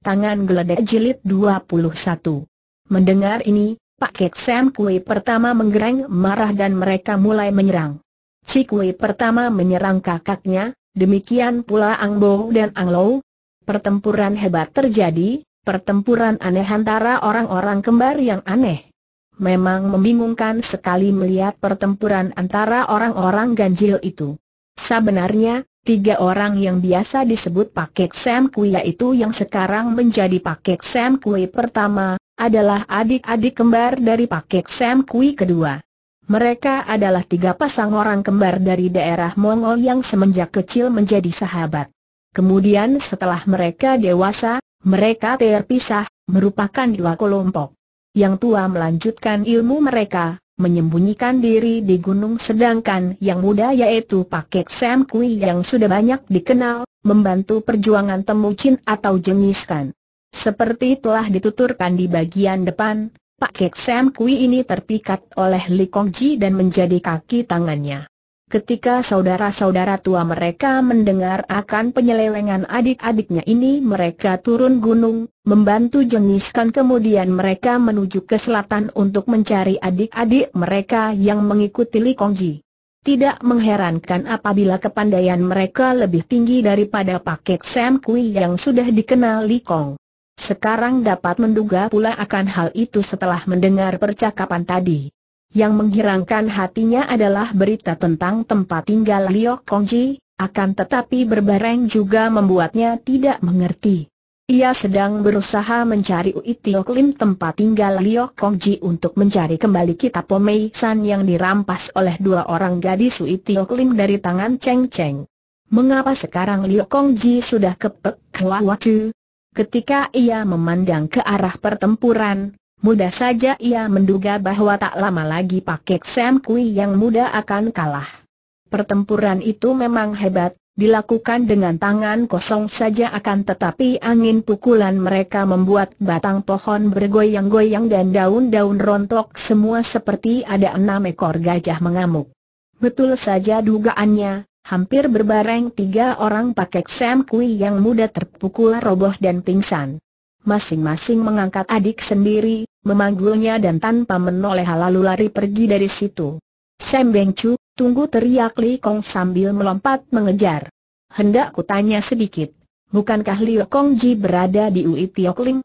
Tangan Geledek Jilid 21 Mendengar ini, Pak Kek Sam Kui pertama menggereng marah dan mereka mulai menyerang. Cik Kui pertama menyerang kakaknya, demikian pula Ang Bo dan Ang Lo Pertempuran hebat terjadi, pertempuran aneh antara orang-orang kembar yang aneh. Memang membingungkan sekali melihat pertempuran antara orang-orang ganjil itu. Sebenarnya, Tiga orang yang biasa disebut Pakek Sam Kui yaitu yang sekarang menjadi Pakek Sam Kui pertama, adalah adik-adik kembar dari Pakek Sam Kui kedua. Mereka adalah tiga pasang orang kembar dari daerah Mongol yang semenjak kecil menjadi sahabat. Kemudian setelah mereka dewasa, mereka terpisah, merupakan dua kelompok. Yang tua melanjutkan ilmu mereka, menyembunyikan diri di gunung sedangkan yang muda yaitu Pakek Sam Kui yang sudah banyak dikenal, membantu perjuangan Temucin atau Jengiskan. Seperti telah dituturkan di bagian depan, Pakek Sam Kui ini terpikat oleh Li Kong Ji dan menjadi kaki tangannya. Ketika saudara-saudara tua mereka mendengar akan penyelewengan adik-adiknya ini mereka turun gunung, membantu jengiskan kemudian mereka menuju ke selatan untuk mencari adik-adik mereka yang mengikuti Li Kongji. Tidak mengherankan apabila kepandaian mereka lebih tinggi daripada paket Sam Kui yang sudah dikenal Li Kong. Sekarang dapat menduga pula akan hal itu setelah mendengar percakapan tadi. Yang menghirangkan hatinya adalah berita tentang tempat tinggal Liu Kongji, akan tetapi berbareng juga membuatnya tidak mengerti. Ia sedang berusaha mencari Ui Tio tempat tinggal Liu Kongji untuk mencari kembali kitab Pomei San yang dirampas oleh dua orang gadis Ui Tio dari tangan Cheng Cheng. Mengapa sekarang Liu Kongji sudah kepek waktu? Ketika ia memandang ke arah pertempuran, Mudah saja ia menduga bahwa tak lama lagi Pakek Sam Kui yang muda akan kalah. Pertempuran itu memang hebat, dilakukan dengan tangan kosong saja akan tetapi angin pukulan mereka membuat batang pohon bergoyang-goyang dan daun-daun rontok semua seperti ada enam ekor gajah mengamuk. Betul saja dugaannya, hampir berbareng tiga orang pakek Sam Kui yang muda terpukul roboh dan pingsan masing-masing mengangkat adik sendiri, memanggulnya dan tanpa menoleh lalu lari pergi dari situ. Sam Beng Chu, tunggu teriak Li Kong sambil melompat mengejar. Hendak kutanya sedikit, bukankah Li Kong Ji berada di Ui Tiok Ling?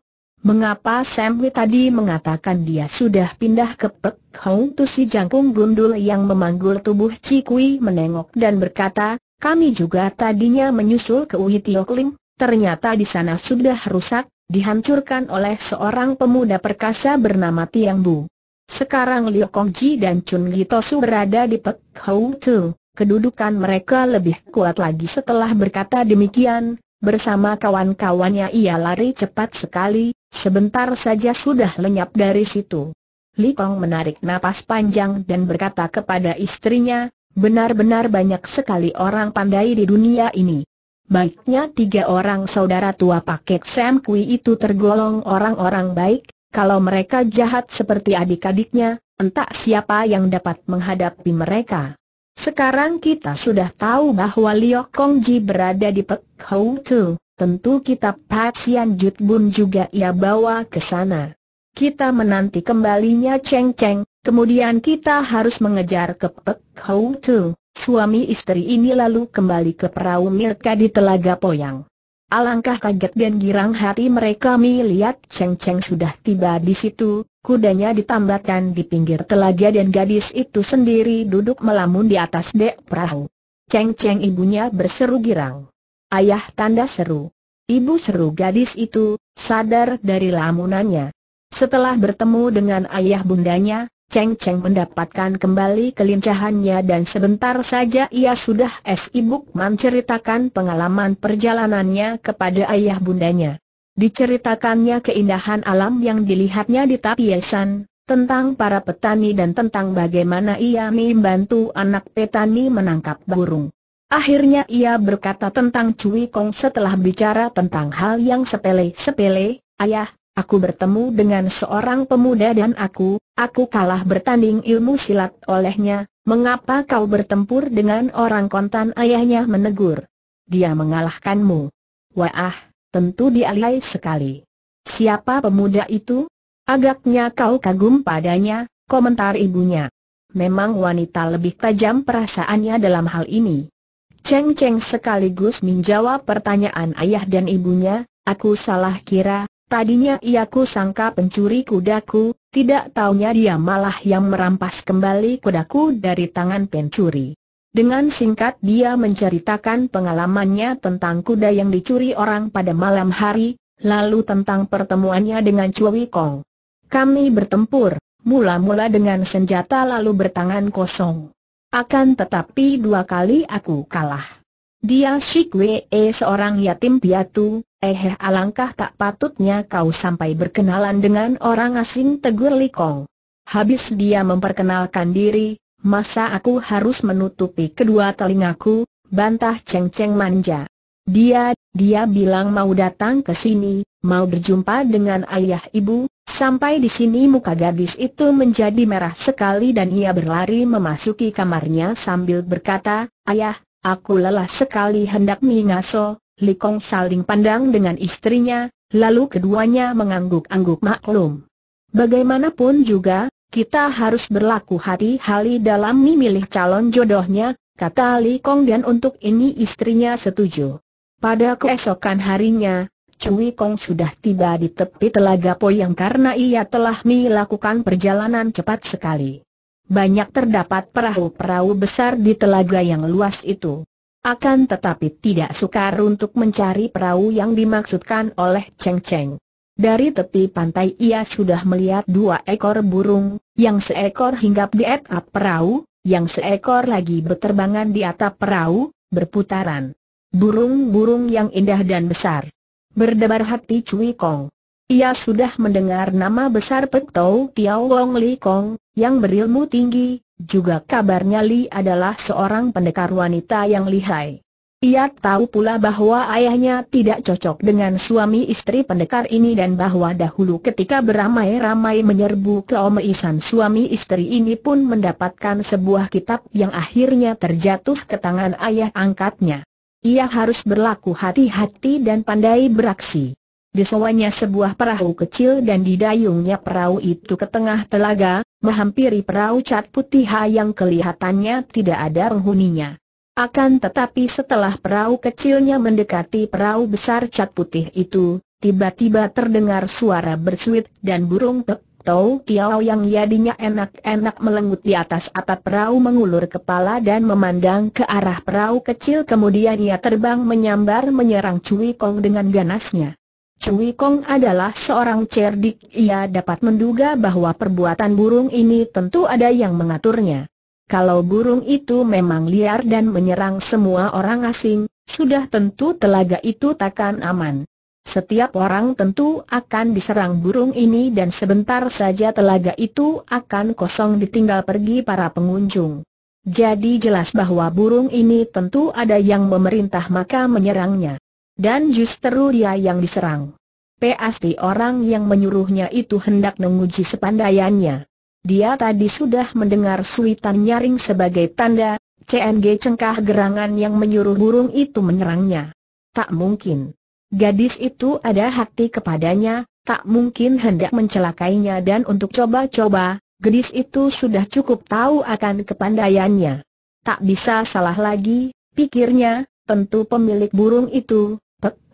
Mengapa Sam Hui tadi mengatakan dia sudah pindah ke Pek Hong Tu si jangkung gundul yang memanggul tubuh Cikui menengok dan berkata, kami juga tadinya menyusul ke Ui Tiok Ling, ternyata di sana sudah rusak, dihancurkan oleh seorang pemuda perkasa bernama Tiang Bu. Sekarang Liu Kongji dan Chun Gitosu berada di Pek Hou Tu, kedudukan mereka lebih kuat lagi setelah berkata demikian, bersama kawan-kawannya ia lari cepat sekali, sebentar saja sudah lenyap dari situ. Li Kong menarik napas panjang dan berkata kepada istrinya, benar-benar banyak sekali orang pandai di dunia ini. Baiknya tiga orang saudara tua paket Sam Kui itu tergolong orang-orang baik, kalau mereka jahat seperti adik-adiknya, entah siapa yang dapat menghadapi mereka. Sekarang kita sudah tahu bahwa Liok Kongji berada di Pek Hou Tu, tentu kitab Patsian Jut Bun juga ia bawa ke sana. Kita menanti kembalinya Cheng Cheng, kemudian kita harus mengejar ke Pek Hou Tu. Suami istri ini lalu kembali ke perahu Milka di Telaga Poyang. Alangkah kaget dan girang hati mereka melihat Cheng Cheng sudah tiba di situ, kudanya ditambatkan di pinggir telaga dan gadis itu sendiri duduk melamun di atas dek perahu. Cheng Cheng ibunya berseru girang. Ayah tanda seru. Ibu seru gadis itu, sadar dari lamunannya. Setelah bertemu dengan ayah bundanya, Cheng Cheng mendapatkan kembali kelincahannya dan sebentar saja ia sudah sibuk menceritakan pengalaman perjalanannya kepada ayah bundanya. Diceritakannya keindahan alam yang dilihatnya di Tapiesan, tentang para petani dan tentang bagaimana ia membantu anak petani menangkap burung. Akhirnya ia berkata tentang Cui Kong setelah bicara tentang hal yang sepele-sepele, Ayah, Aku bertemu dengan seorang pemuda dan aku, aku kalah bertanding ilmu silat olehnya, mengapa kau bertempur dengan orang kontan ayahnya menegur. Dia mengalahkanmu. Wah, tentu dia lihai sekali. Siapa pemuda itu? Agaknya kau kagum padanya, komentar ibunya. Memang wanita lebih tajam perasaannya dalam hal ini. Cheng Cheng sekaligus menjawab pertanyaan ayah dan ibunya, aku salah kira, Tadinya ia ku sangka pencuri kudaku, tidak taunya dia malah yang merampas kembali kudaku dari tangan pencuri. Dengan singkat dia menceritakan pengalamannya tentang kuda yang dicuri orang pada malam hari, lalu tentang pertemuannya dengan Cui Kong. Kami bertempur, mula-mula dengan senjata lalu bertangan kosong. Akan tetapi dua kali aku kalah. Dia Shik Wee eh, seorang yatim piatu, eh, eh alangkah tak patutnya kau sampai berkenalan dengan orang asing tegur Li Kong. Habis dia memperkenalkan diri, masa aku harus menutupi kedua telingaku, bantah Cheng Cheng manja. Dia, dia bilang mau datang ke sini, mau berjumpa dengan ayah ibu, sampai di sini muka gadis itu menjadi merah sekali dan ia berlari memasuki kamarnya sambil berkata, Ayah, Aku lelah sekali hendak mengaso, Kong saling pandang dengan istrinya, lalu keduanya mengangguk-angguk maklum. Bagaimanapun juga, kita harus berlaku hati-hati dalam memilih calon jodohnya, kata Li Kong dan untuk ini istrinya setuju. Pada keesokan harinya, Cui Kong sudah tiba di tepi telaga Poyang karena ia telah melakukan perjalanan cepat sekali banyak terdapat perahu-perahu besar di telaga yang luas itu. Akan tetapi tidak sukar untuk mencari perahu yang dimaksudkan oleh Cheng Cheng. Dari tepi pantai ia sudah melihat dua ekor burung, yang seekor hinggap di atap perahu, yang seekor lagi berterbangan di atap perahu, berputaran. Burung-burung yang indah dan besar. Berdebar hati Cui Kong. Ia sudah mendengar nama besar Pek Tau Tiao Wong Li Kong, yang berilmu tinggi, juga kabarnya Li adalah seorang pendekar wanita yang lihai. Ia tahu pula bahwa ayahnya tidak cocok dengan suami istri pendekar ini dan bahwa dahulu ketika beramai-ramai menyerbu Isan, suami istri ini pun mendapatkan sebuah kitab yang akhirnya terjatuh ke tangan ayah angkatnya. Ia harus berlaku hati-hati dan pandai beraksi. Disewanya sebuah perahu kecil dan didayungnya perahu itu ke tengah telaga, menghampiri perahu cat putih yang kelihatannya tidak ada penghuninya. Akan tetapi setelah perahu kecilnya mendekati perahu besar cat putih itu, tiba-tiba terdengar suara bersuit dan burung tek Tau Tiao yang yadinya enak-enak melengut di atas atap perahu mengulur kepala dan memandang ke arah perahu kecil kemudian ia terbang menyambar menyerang Cui Kong dengan ganasnya. Cui Kong adalah seorang cerdik, ia dapat menduga bahwa perbuatan burung ini tentu ada yang mengaturnya. Kalau burung itu memang liar dan menyerang semua orang asing, sudah tentu telaga itu takkan aman. Setiap orang tentu akan diserang burung ini dan sebentar saja telaga itu akan kosong ditinggal pergi para pengunjung. Jadi jelas bahwa burung ini tentu ada yang memerintah maka menyerangnya. Dan justru dia yang diserang. Pasti orang yang menyuruhnya itu hendak menguji sepandaiannya. Dia tadi sudah mendengar suitan nyaring sebagai tanda, CNG cengkah gerangan yang menyuruh burung itu menyerangnya. Tak mungkin. Gadis itu ada hati kepadanya, tak mungkin hendak mencelakainya dan untuk coba-coba, gadis itu sudah cukup tahu akan kepandaiannya. Tak bisa salah lagi, pikirnya, tentu pemilik burung itu,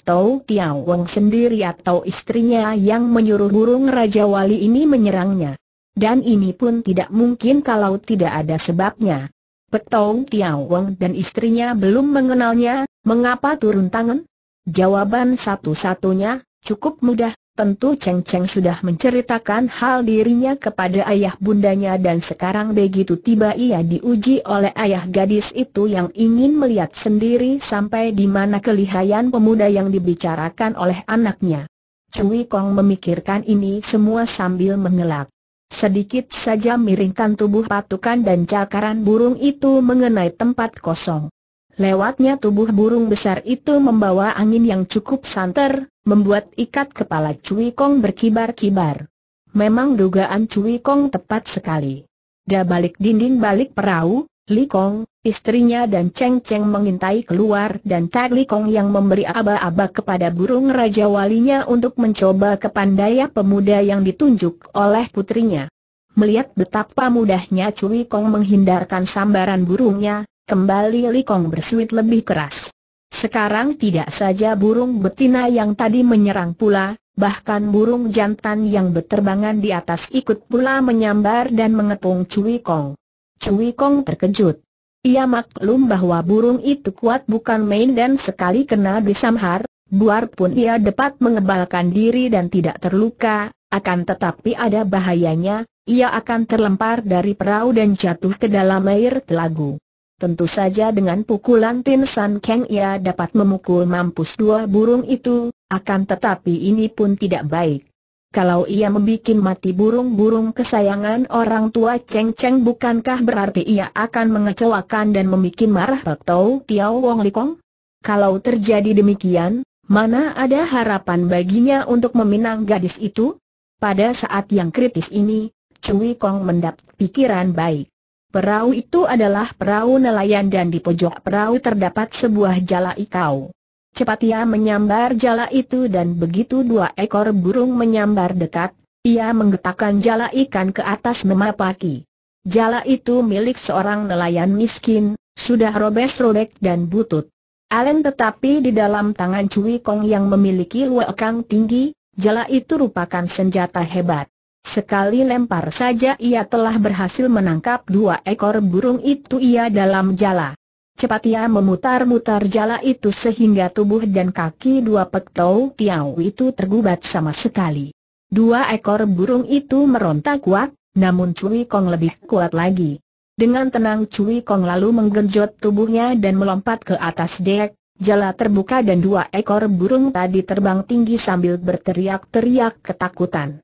Tau Tiao Wong sendiri atau istrinya yang menyuruh burung Raja Wali ini menyerangnya. Dan ini pun tidak mungkin kalau tidak ada sebabnya. Petong Tiao Wong dan istrinya belum mengenalnya, mengapa turun tangan? Jawaban satu-satunya, cukup mudah, Tentu Cheng Cheng sudah menceritakan hal dirinya kepada ayah bundanya dan sekarang begitu tiba ia diuji oleh ayah gadis itu yang ingin melihat sendiri sampai di mana kelihayan pemuda yang dibicarakan oleh anaknya. Cui Kong memikirkan ini semua sambil mengelak. Sedikit saja miringkan tubuh patukan dan cakaran burung itu mengenai tempat kosong. Lewatnya tubuh burung besar itu membawa angin yang cukup santer, membuat ikat kepala Cui Kong berkibar-kibar. Memang dugaan Cui Kong tepat sekali. Da balik dinding balik perahu, Li Kong, istrinya dan Cheng Cheng mengintai keluar dan Tag Li Kong yang memberi aba-aba kepada burung Raja Walinya untuk mencoba kepandaian pemuda yang ditunjuk oleh putrinya. Melihat betapa mudahnya Cui Kong menghindarkan sambaran burungnya, Kembali Likong bersuit lebih keras. Sekarang tidak saja burung betina yang tadi menyerang pula, bahkan burung jantan yang berterbangan di atas ikut pula menyambar dan mengepung Cui Kong. Cui Kong terkejut. Ia maklum bahwa burung itu kuat bukan main dan sekali kena disamhar, pun ia dapat mengebalkan diri dan tidak terluka, akan tetapi ada bahayanya, ia akan terlempar dari perahu dan jatuh ke dalam air telagu. Tentu saja dengan pukulan Tin San keng ia dapat memukul mampus dua burung itu, akan tetapi ini pun tidak baik. Kalau ia membuat mati burung-burung kesayangan orang tua Cheng Cheng bukankah berarti ia akan mengecewakan dan membuat marah Pek Tau Tiao Wong Likong? Kalau terjadi demikian, mana ada harapan baginya untuk meminang gadis itu? Pada saat yang kritis ini, Cui Kong mendapat pikiran baik. Perahu itu adalah perahu nelayan dan di pojok perahu terdapat sebuah jala ikau. Cepat ia menyambar jala itu dan begitu dua ekor burung menyambar dekat, ia menggetakkan jala ikan ke atas memapaki. Jala itu milik seorang nelayan miskin, sudah robes-robek dan butut. Alen tetapi di dalam tangan Cui Kong yang memiliki luakang tinggi, jala itu merupakan senjata hebat. Sekali lempar saja ia telah berhasil menangkap dua ekor burung itu ia dalam jala. Cepat ia memutar-mutar jala itu sehingga tubuh dan kaki dua pektou tiau itu tergubat sama sekali. Dua ekor burung itu meronta kuat, namun Cui Kong lebih kuat lagi. Dengan tenang Cui Kong lalu menggenjot tubuhnya dan melompat ke atas dek, jala terbuka dan dua ekor burung tadi terbang tinggi sambil berteriak-teriak ketakutan.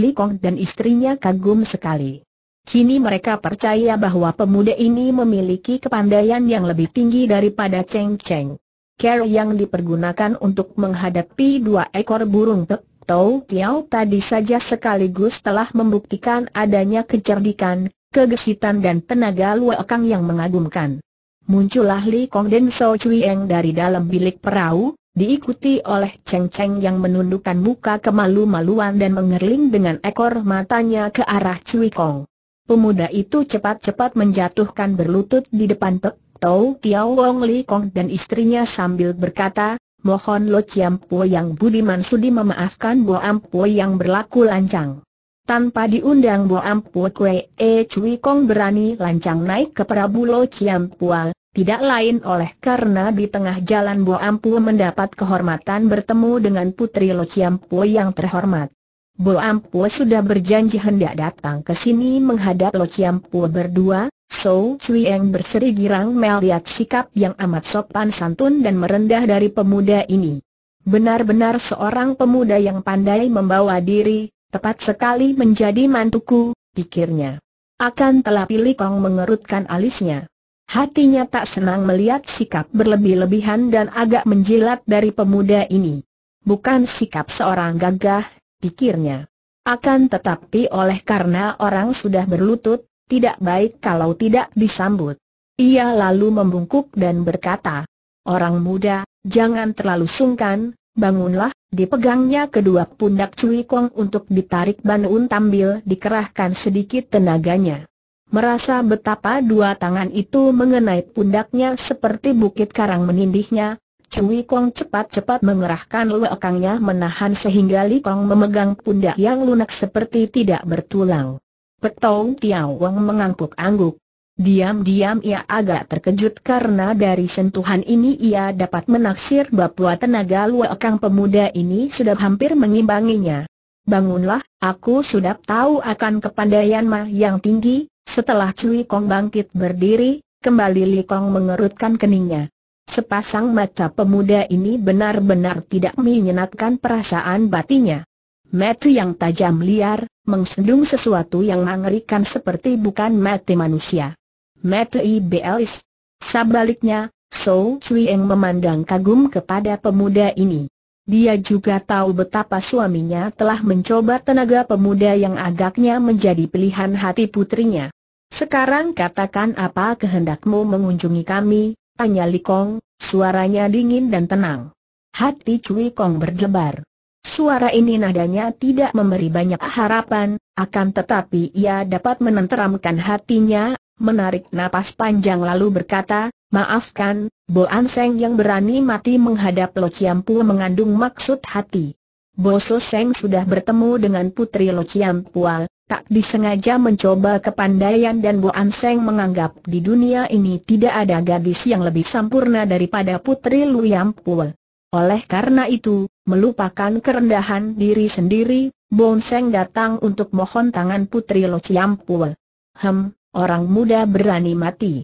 Li Kong dan istrinya kagum sekali. Kini mereka percaya bahwa pemuda ini memiliki kepandaian yang lebih tinggi daripada Cheng Cheng. Care yang dipergunakan untuk menghadapi dua ekor burung pek Tau Tiao tadi saja sekaligus telah membuktikan adanya kecerdikan, kegesitan dan tenaga luakang yang mengagumkan. Muncullah Li Kong dan So Eng dari dalam bilik perahu, diikuti oleh Cheng Cheng yang menundukkan muka kemalu-maluan dan mengerling dengan ekor matanya ke arah Cui Kong. Pemuda itu cepat-cepat menjatuhkan berlutut di depan Pek Tau Tiao Wong Li Kong dan istrinya sambil berkata, Mohon Lo Chiam Po yang budiman sudi memaafkan Bo Po yang berlaku lancang. Tanpa diundang Bo Po Kwe E Cui Kong berani lancang naik ke Prabu Lo Chiam Poal. Tidak lain oleh karena di tengah jalan Bo Ampu mendapat kehormatan bertemu dengan Putri Lo Chiampu yang terhormat. Bo Ampu sudah berjanji hendak datang ke sini menghadap Lo Chiampu berdua, So Eng berseri girang melihat sikap yang amat sopan santun dan merendah dari pemuda ini. Benar-benar seorang pemuda yang pandai membawa diri, tepat sekali menjadi mantuku, pikirnya. Akan telah pilih Kong mengerutkan alisnya. Hatinya tak senang melihat sikap berlebih-lebihan dan agak menjilat dari pemuda ini. Bukan sikap seorang gagah, pikirnya. Akan tetapi oleh karena orang sudah berlutut, tidak baik kalau tidak disambut. Ia lalu membungkuk dan berkata, Orang muda, jangan terlalu sungkan, bangunlah, dipegangnya kedua pundak Cui Kong untuk ditarik Banun tampil Tambil dikerahkan sedikit tenaganya merasa betapa dua tangan itu mengenai pundaknya seperti bukit karang menindihnya, Cui Kong cepat-cepat mengerahkan lekangnya menahan sehingga Li Kong memegang pundak yang lunak seperti tidak bertulang. Petong Tiao Wang mengangguk-angguk. Diam-diam ia agak terkejut karena dari sentuhan ini ia dapat menaksir bahwa tenaga luakang pemuda ini sudah hampir mengimbanginya. Bangunlah, aku sudah tahu akan kepandaian mah yang tinggi, setelah Cui Kong bangkit berdiri, kembali Li Kong mengerutkan keningnya. Sepasang mata pemuda ini benar-benar tidak menyenangkan perasaan batinya. Mata yang tajam liar, mengsendung sesuatu yang mengerikan seperti bukan mata manusia. Mata IBLs. Sebaliknya, So Cui Eng memandang kagum kepada pemuda ini. Dia juga tahu betapa suaminya telah mencoba tenaga pemuda yang agaknya menjadi pilihan hati putrinya. Sekarang katakan apa kehendakmu mengunjungi kami, tanya Li Kong, suaranya dingin dan tenang. Hati Cui Kong berdebar. Suara ini nadanya tidak memberi banyak harapan, akan tetapi ia dapat menenteramkan hatinya, menarik napas panjang lalu berkata, Maafkan, Bo Anseng yang berani mati menghadap Lo Chiampu mengandung maksud hati. Bo so Seng sudah bertemu dengan putri Lo Chiampual, tak disengaja mencoba kepandaian dan Bo Anseng menganggap di dunia ini tidak ada gadis yang lebih sempurna daripada putri Lo Chiampual. Oleh karena itu, melupakan kerendahan diri sendiri, Bo Seng datang untuk mohon tangan putri Lo Chiampual. Hem, orang muda berani mati.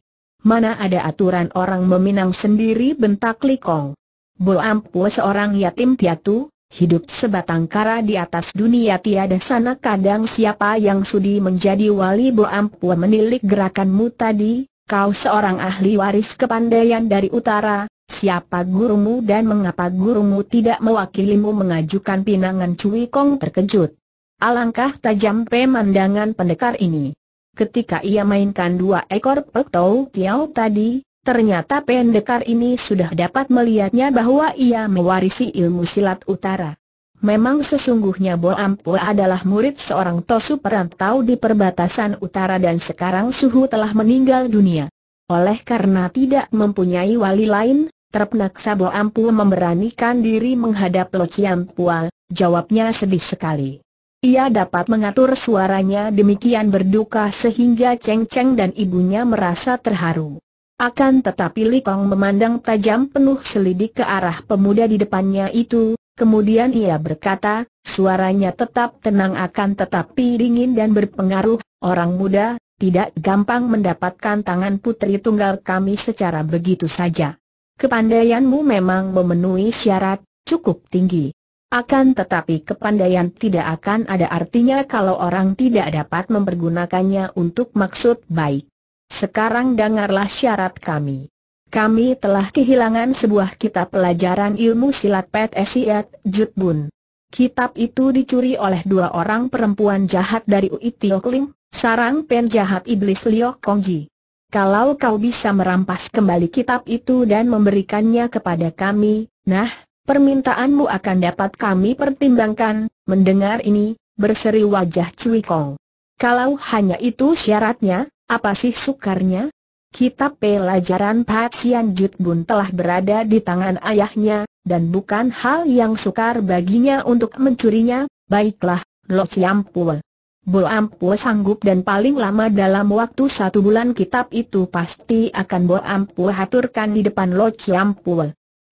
Mana ada aturan orang meminang sendiri bentak Likong. Bol Ampu seorang yatim piatu, hidup sebatang kara di atas dunia tiada sana kadang siapa yang sudi menjadi wali Bol Ampu menilik gerakanmu tadi, kau seorang ahli waris kepandaian dari utara, siapa gurumu dan mengapa gurumu tidak mewakilimu mengajukan pinangan Cui Kong terkejut. Alangkah tajam pemandangan pendekar ini. Ketika ia mainkan dua ekor Pek Tau Tiao tadi, ternyata pendekar ini sudah dapat melihatnya bahwa ia mewarisi ilmu silat utara. Memang sesungguhnya Bo Ampu adalah murid seorang Tosu perantau di perbatasan utara dan sekarang Suhu telah meninggal dunia. Oleh karena tidak mempunyai wali lain, terpaksa Bo Ampu memberanikan diri menghadap Lo Pual, jawabnya sedih sekali. Ia dapat mengatur suaranya demikian berduka sehingga Cheng Cheng dan ibunya merasa terharu. Akan tetapi Li Kong memandang tajam penuh selidik ke arah pemuda di depannya itu, kemudian ia berkata, suaranya tetap tenang akan tetapi dingin dan berpengaruh, orang muda, tidak gampang mendapatkan tangan putri tunggal kami secara begitu saja. Kepandaianmu memang memenuhi syarat, cukup tinggi. Akan tetapi kepandaian tidak akan ada artinya kalau orang tidak dapat mempergunakannya untuk maksud baik. Sekarang dengarlah syarat kami. Kami telah kehilangan sebuah kitab pelajaran ilmu silat Pet Esiat Jutbun. Kitab itu dicuri oleh dua orang perempuan jahat dari Ui Tiok Lim, sarang penjahat iblis Liok Kongji. Kalau kau bisa merampas kembali kitab itu dan memberikannya kepada kami, nah, Permintaanmu akan dapat kami pertimbangkan, mendengar ini, berseri wajah Cui Kong. Kalau hanya itu syaratnya, apa sih sukarnya? Kitab pelajaran Patsian Jut Bun telah berada di tangan ayahnya, dan bukan hal yang sukar baginya untuk mencurinya, baiklah, Lo Pua. Bo Ampul sanggup dan paling lama dalam waktu satu bulan kitab itu pasti akan Bo Ampul haturkan di depan Lo Pua.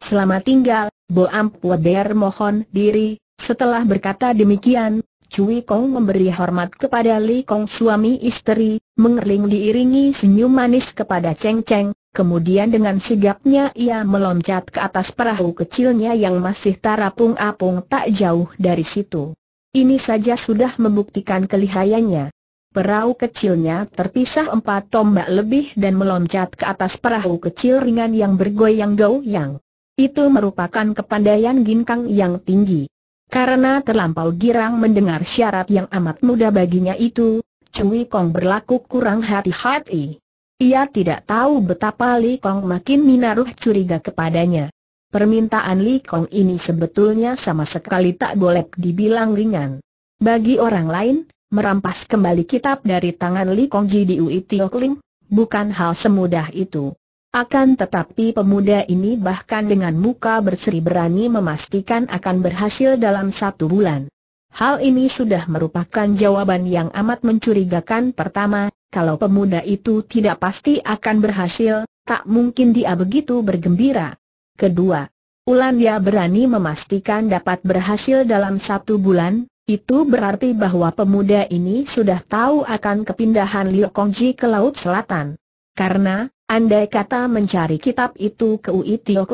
Selamat tinggal, Bo Ampueder mohon diri, setelah berkata demikian, Cui Kong memberi hormat kepada Li Kong suami istri, mengerling diiringi senyum manis kepada Cheng Cheng, kemudian dengan sigapnya ia meloncat ke atas perahu kecilnya yang masih tarapung-apung tak jauh dari situ. Ini saja sudah membuktikan kelihayannya. Perahu kecilnya terpisah empat tombak lebih dan meloncat ke atas perahu kecil ringan yang bergoyang-goyang. Itu merupakan kepandaian ginkang yang tinggi. Karena terlampau girang mendengar syarat yang amat mudah baginya itu, Cui Kong berlaku kurang hati-hati. Ia tidak tahu betapa Li Kong makin minaruh curiga kepadanya. Permintaan Li Kong ini sebetulnya sama sekali tak boleh dibilang ringan. Bagi orang lain, merampas kembali kitab dari tangan Li Kong Ji di Ui bukan hal semudah itu. Akan tetapi pemuda ini bahkan dengan muka berseri berani memastikan akan berhasil dalam satu bulan. Hal ini sudah merupakan jawaban yang amat mencurigakan pertama, kalau pemuda itu tidak pasti akan berhasil, tak mungkin dia begitu bergembira. Kedua, dia berani memastikan dapat berhasil dalam satu bulan, itu berarti bahwa pemuda ini sudah tahu akan kepindahan Liu Kongji ke Laut Selatan. Karena, Andai kata mencari kitab itu ke UI Tio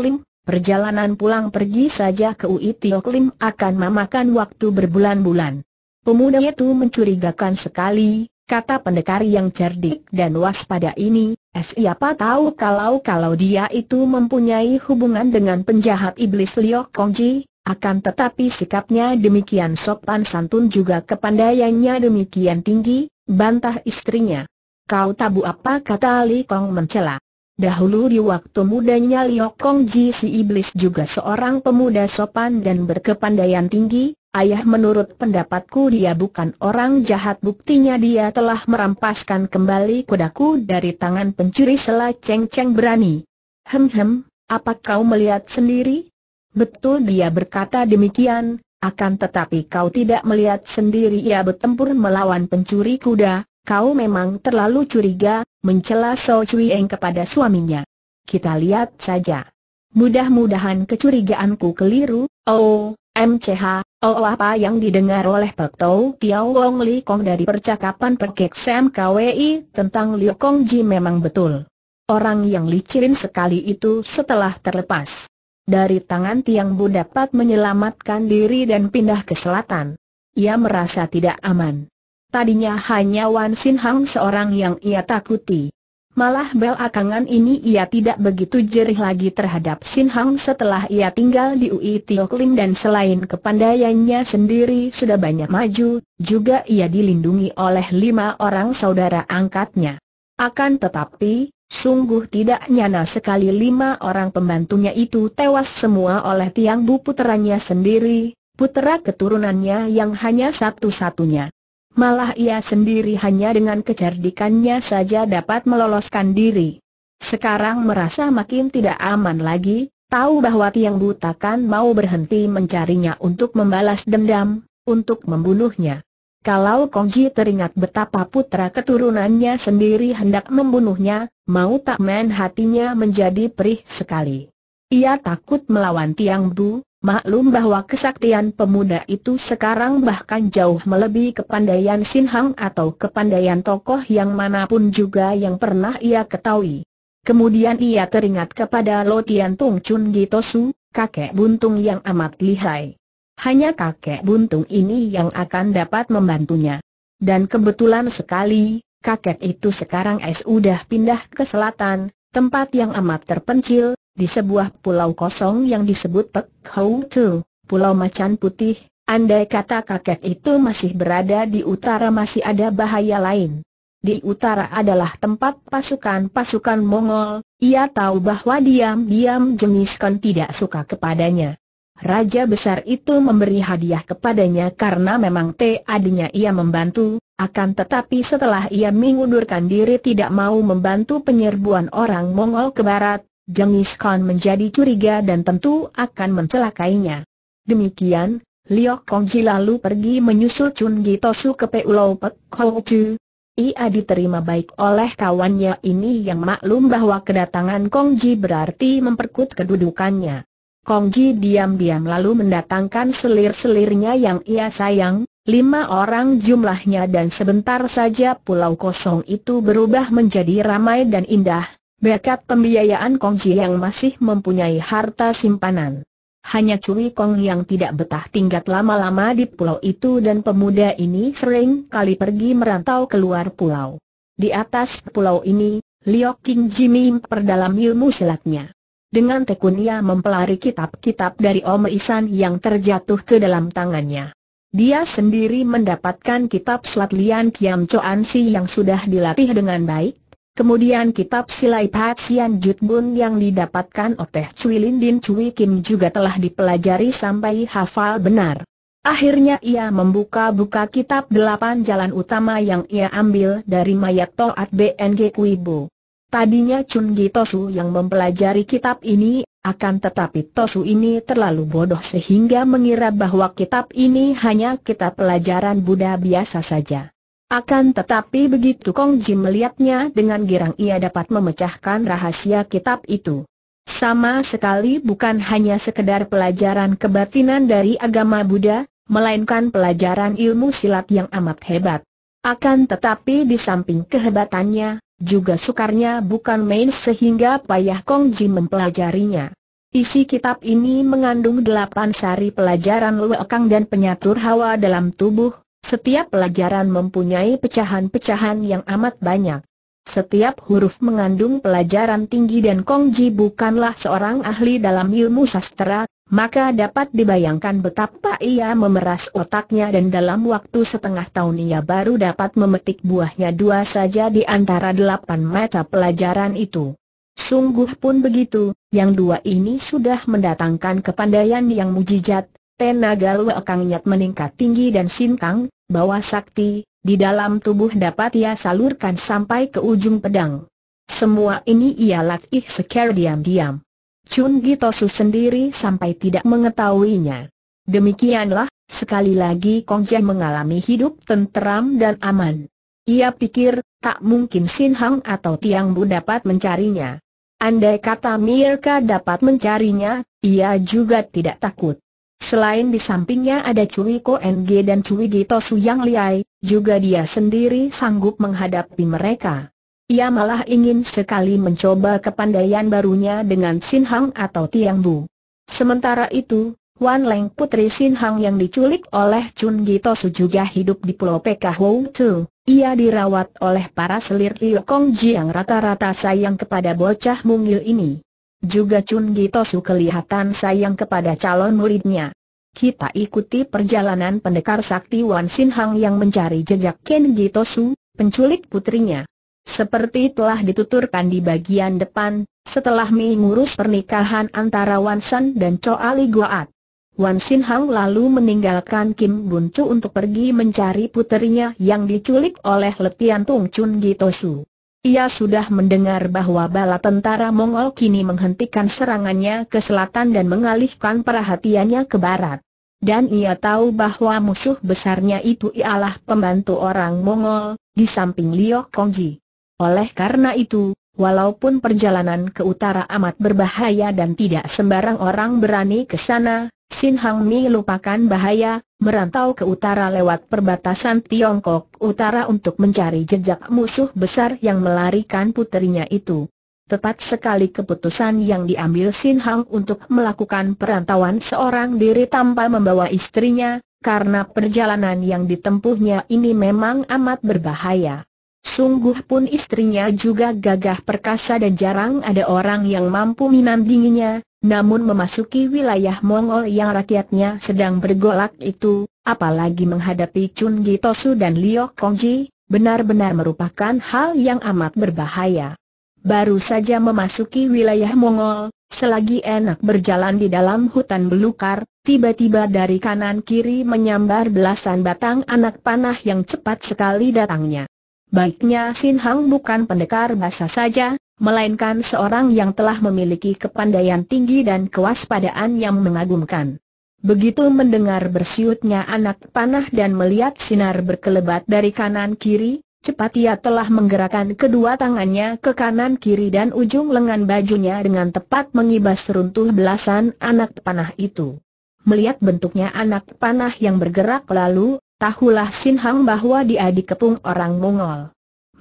perjalanan pulang pergi saja ke UI Tio akan memakan waktu berbulan-bulan. Pemuda itu mencurigakan sekali, kata pendekar yang cerdik dan waspada ini, siapa tahu kalau-kalau dia itu mempunyai hubungan dengan penjahat iblis Liok Kongji, akan tetapi sikapnya demikian sopan santun juga kepandaiannya demikian tinggi, bantah istrinya. Kau tabu apa kata Li Kong mencela. Dahulu di waktu mudanya Liok Kong Ji si iblis juga seorang pemuda sopan dan berkepandaian tinggi, ayah menurut pendapatku dia bukan orang jahat buktinya dia telah merampaskan kembali kudaku dari tangan pencuri sela ceng-ceng berani. Hem hem, apa kau melihat sendiri? Betul dia berkata demikian, akan tetapi kau tidak melihat sendiri ia bertempur melawan pencuri kuda, kau memang terlalu curiga, mencela So Cui Eng kepada suaminya. Kita lihat saja. Mudah-mudahan kecurigaanku keliru, oh, MCH, oh apa yang didengar oleh Pek Tau Tiau Wong Li Kong dari percakapan perkek Sam KWI tentang Liu Kong Ji memang betul. Orang yang licin sekali itu setelah terlepas dari tangan Tiang Bu dapat menyelamatkan diri dan pindah ke selatan. Ia merasa tidak aman. Tadinya hanya Wan Sin Hang seorang yang ia takuti. Malah bel akangan ini ia tidak begitu jerih lagi terhadap Sin Hang setelah ia tinggal di UI Tiok Lim dan selain kepandaiannya sendiri sudah banyak maju, juga ia dilindungi oleh lima orang saudara angkatnya. Akan tetapi, sungguh tidak nyana sekali lima orang pembantunya itu tewas semua oleh Tiang Bu puteranya sendiri, putera keturunannya yang hanya satu-satunya malah ia sendiri hanya dengan kecerdikannya saja dapat meloloskan diri. Sekarang merasa makin tidak aman lagi, tahu bahwa Tiang Butakan mau berhenti mencarinya untuk membalas dendam, untuk membunuhnya. Kalau Kongji teringat betapa putra keturunannya sendiri hendak membunuhnya, mau tak main hatinya menjadi perih sekali. Ia takut melawan Tiang Bu, Maklum bahwa kesaktian pemuda itu sekarang bahkan jauh melebihi kepandaian Sin Hang atau kepandaian tokoh yang manapun juga yang pernah ia ketahui. Kemudian ia teringat kepada Lo Tian Tung Chun Gitosu, kakek buntung yang amat lihai. Hanya kakek buntung ini yang akan dapat membantunya. Dan kebetulan sekali, kakek itu sekarang sudah pindah ke selatan, tempat yang amat terpencil, di sebuah pulau kosong yang disebut Pek Hou Tu, Pulau Macan Putih, andai kata kakek itu masih berada di utara masih ada bahaya lain. Di utara adalah tempat pasukan-pasukan Mongol, ia tahu bahwa diam-diam jenis tidak suka kepadanya. Raja besar itu memberi hadiah kepadanya karena memang teh adanya ia membantu, akan tetapi setelah ia mengundurkan diri tidak mau membantu penyerbuan orang Mongol ke barat, Jengis Khan menjadi curiga dan tentu akan mencelakainya. Demikian, Liok Kongji lalu pergi menyusul Chun Gitosu ke Pulau Pek Ho Chu. Ia diterima baik oleh kawannya ini yang maklum bahwa kedatangan Kongji berarti memperkut kedudukannya. Kongji diam-diam lalu mendatangkan selir-selirnya yang ia sayang, lima orang jumlahnya dan sebentar saja pulau kosong itu berubah menjadi ramai dan indah Berkat pembiayaan Kong Ji yang masih mempunyai harta simpanan. Hanya Cui Kong yang tidak betah tinggal lama-lama di pulau itu dan pemuda ini sering kali pergi merantau keluar pulau. Di atas pulau ini, Liok King Jimmy perdalam ilmu silatnya. Dengan tekun ia mempelari kitab-kitab dari Om Isan yang terjatuh ke dalam tangannya. Dia sendiri mendapatkan kitab selat Lian Kiam Choan Si yang sudah dilatih dengan baik, Kemudian kitab silai Patsian Jut Bun yang didapatkan oleh Cui Lin Din Cui Kim juga telah dipelajari sampai hafal benar. Akhirnya ia membuka-buka kitab delapan jalan utama yang ia ambil dari mayat Toat BNG Kui Bu. Tadinya Chun Gi Tosu yang mempelajari kitab ini, akan tetapi Tosu ini terlalu bodoh sehingga mengira bahwa kitab ini hanya kitab pelajaran Buddha biasa saja. Akan tetapi begitu Kong Jim melihatnya dengan girang ia dapat memecahkan rahasia kitab itu. Sama sekali bukan hanya sekedar pelajaran kebatinan dari agama Buddha, melainkan pelajaran ilmu silat yang amat hebat. Akan tetapi di samping kehebatannya, juga sukarnya bukan main sehingga payah Kong Jim mempelajarinya. Isi kitab ini mengandung delapan sari pelajaran luekang dan penyatur hawa dalam tubuh, setiap pelajaran mempunyai pecahan-pecahan yang amat banyak. Setiap huruf mengandung pelajaran tinggi dan Kongji bukanlah seorang ahli dalam ilmu sastra, maka dapat dibayangkan betapa ia memeras otaknya dan dalam waktu setengah tahun ia baru dapat memetik buahnya dua saja di antara delapan mata pelajaran itu. Sungguh pun begitu, yang dua ini sudah mendatangkan kepandaian yang mujizat, Tenaga Lua Kang Nyat meningkat tinggi dan sinkang, bawa sakti, di dalam tubuh dapat ia salurkan sampai ke ujung pedang. Semua ini ia latih secara diam-diam. Chun Gitosu sendiri sampai tidak mengetahuinya. Demikianlah, sekali lagi Kong Jai mengalami hidup tenteram dan aman. Ia pikir, tak mungkin Sin Hang atau Tiang Bu dapat mencarinya. Andai kata Mirka dapat mencarinya, ia juga tidak takut. Selain di sampingnya ada Cui Ko NG dan Cui Gito yang Liai, juga dia sendiri sanggup menghadapi mereka. Ia malah ingin sekali mencoba kepandaian barunya dengan Sin Hang atau Tiang Bu. Sementara itu, Wan Leng putri Sin Hang yang diculik oleh Chun Gito Su juga hidup di Pulau PK Hou Tu. Ia dirawat oleh para selir Liu Kong Ji yang rata-rata sayang kepada bocah mungil ini. Juga Chun Gitosu kelihatan sayang kepada calon muridnya. Kita ikuti perjalanan pendekar sakti Wan Sin Hang yang mencari jejak Ken Gitosu, penculik putrinya. Seperti telah dituturkan di bagian depan, setelah mengurus pernikahan antara Wan San dan Cho Ali Goat. Wan Sin Hang lalu meninggalkan Kim Bun Chu untuk pergi mencari putrinya yang diculik oleh Letian Tung Chun Gitosu. Ia sudah mendengar bahwa bala tentara Mongol kini menghentikan serangannya ke selatan dan mengalihkan perhatiannya ke barat. Dan ia tahu bahwa musuh besarnya itu ialah pembantu orang Mongol, di samping Liu Kongji. Oleh karena itu, walaupun perjalanan ke utara amat berbahaya dan tidak sembarang orang berani ke sana, Sin Hang Mi lupakan bahaya, merantau ke utara lewat perbatasan Tiongkok utara untuk mencari jejak musuh besar yang melarikan puterinya itu. Tepat sekali keputusan yang diambil Sin Hang untuk melakukan perantauan seorang diri tanpa membawa istrinya, karena perjalanan yang ditempuhnya ini memang amat berbahaya. Sungguh pun istrinya juga gagah perkasa dan jarang ada orang yang mampu minandinginya, namun memasuki wilayah Mongol yang rakyatnya sedang bergolak itu, apalagi menghadapi Chun Gitosu dan Liu Kongji, benar-benar merupakan hal yang amat berbahaya. Baru saja memasuki wilayah Mongol, selagi enak berjalan di dalam hutan belukar, tiba-tiba dari kanan kiri menyambar belasan batang anak panah yang cepat sekali datangnya. Baiknya Sin Hang bukan pendekar bahasa saja, melainkan seorang yang telah memiliki kepandaian tinggi dan kewaspadaan yang mengagumkan. Begitu mendengar bersiutnya anak panah dan melihat sinar berkelebat dari kanan kiri, cepat ia telah menggerakkan kedua tangannya ke kanan kiri dan ujung lengan bajunya dengan tepat mengibas runtuh belasan anak panah itu. Melihat bentuknya anak panah yang bergerak lalu, tahulah Sin Hang bahwa dia dikepung orang Mongol.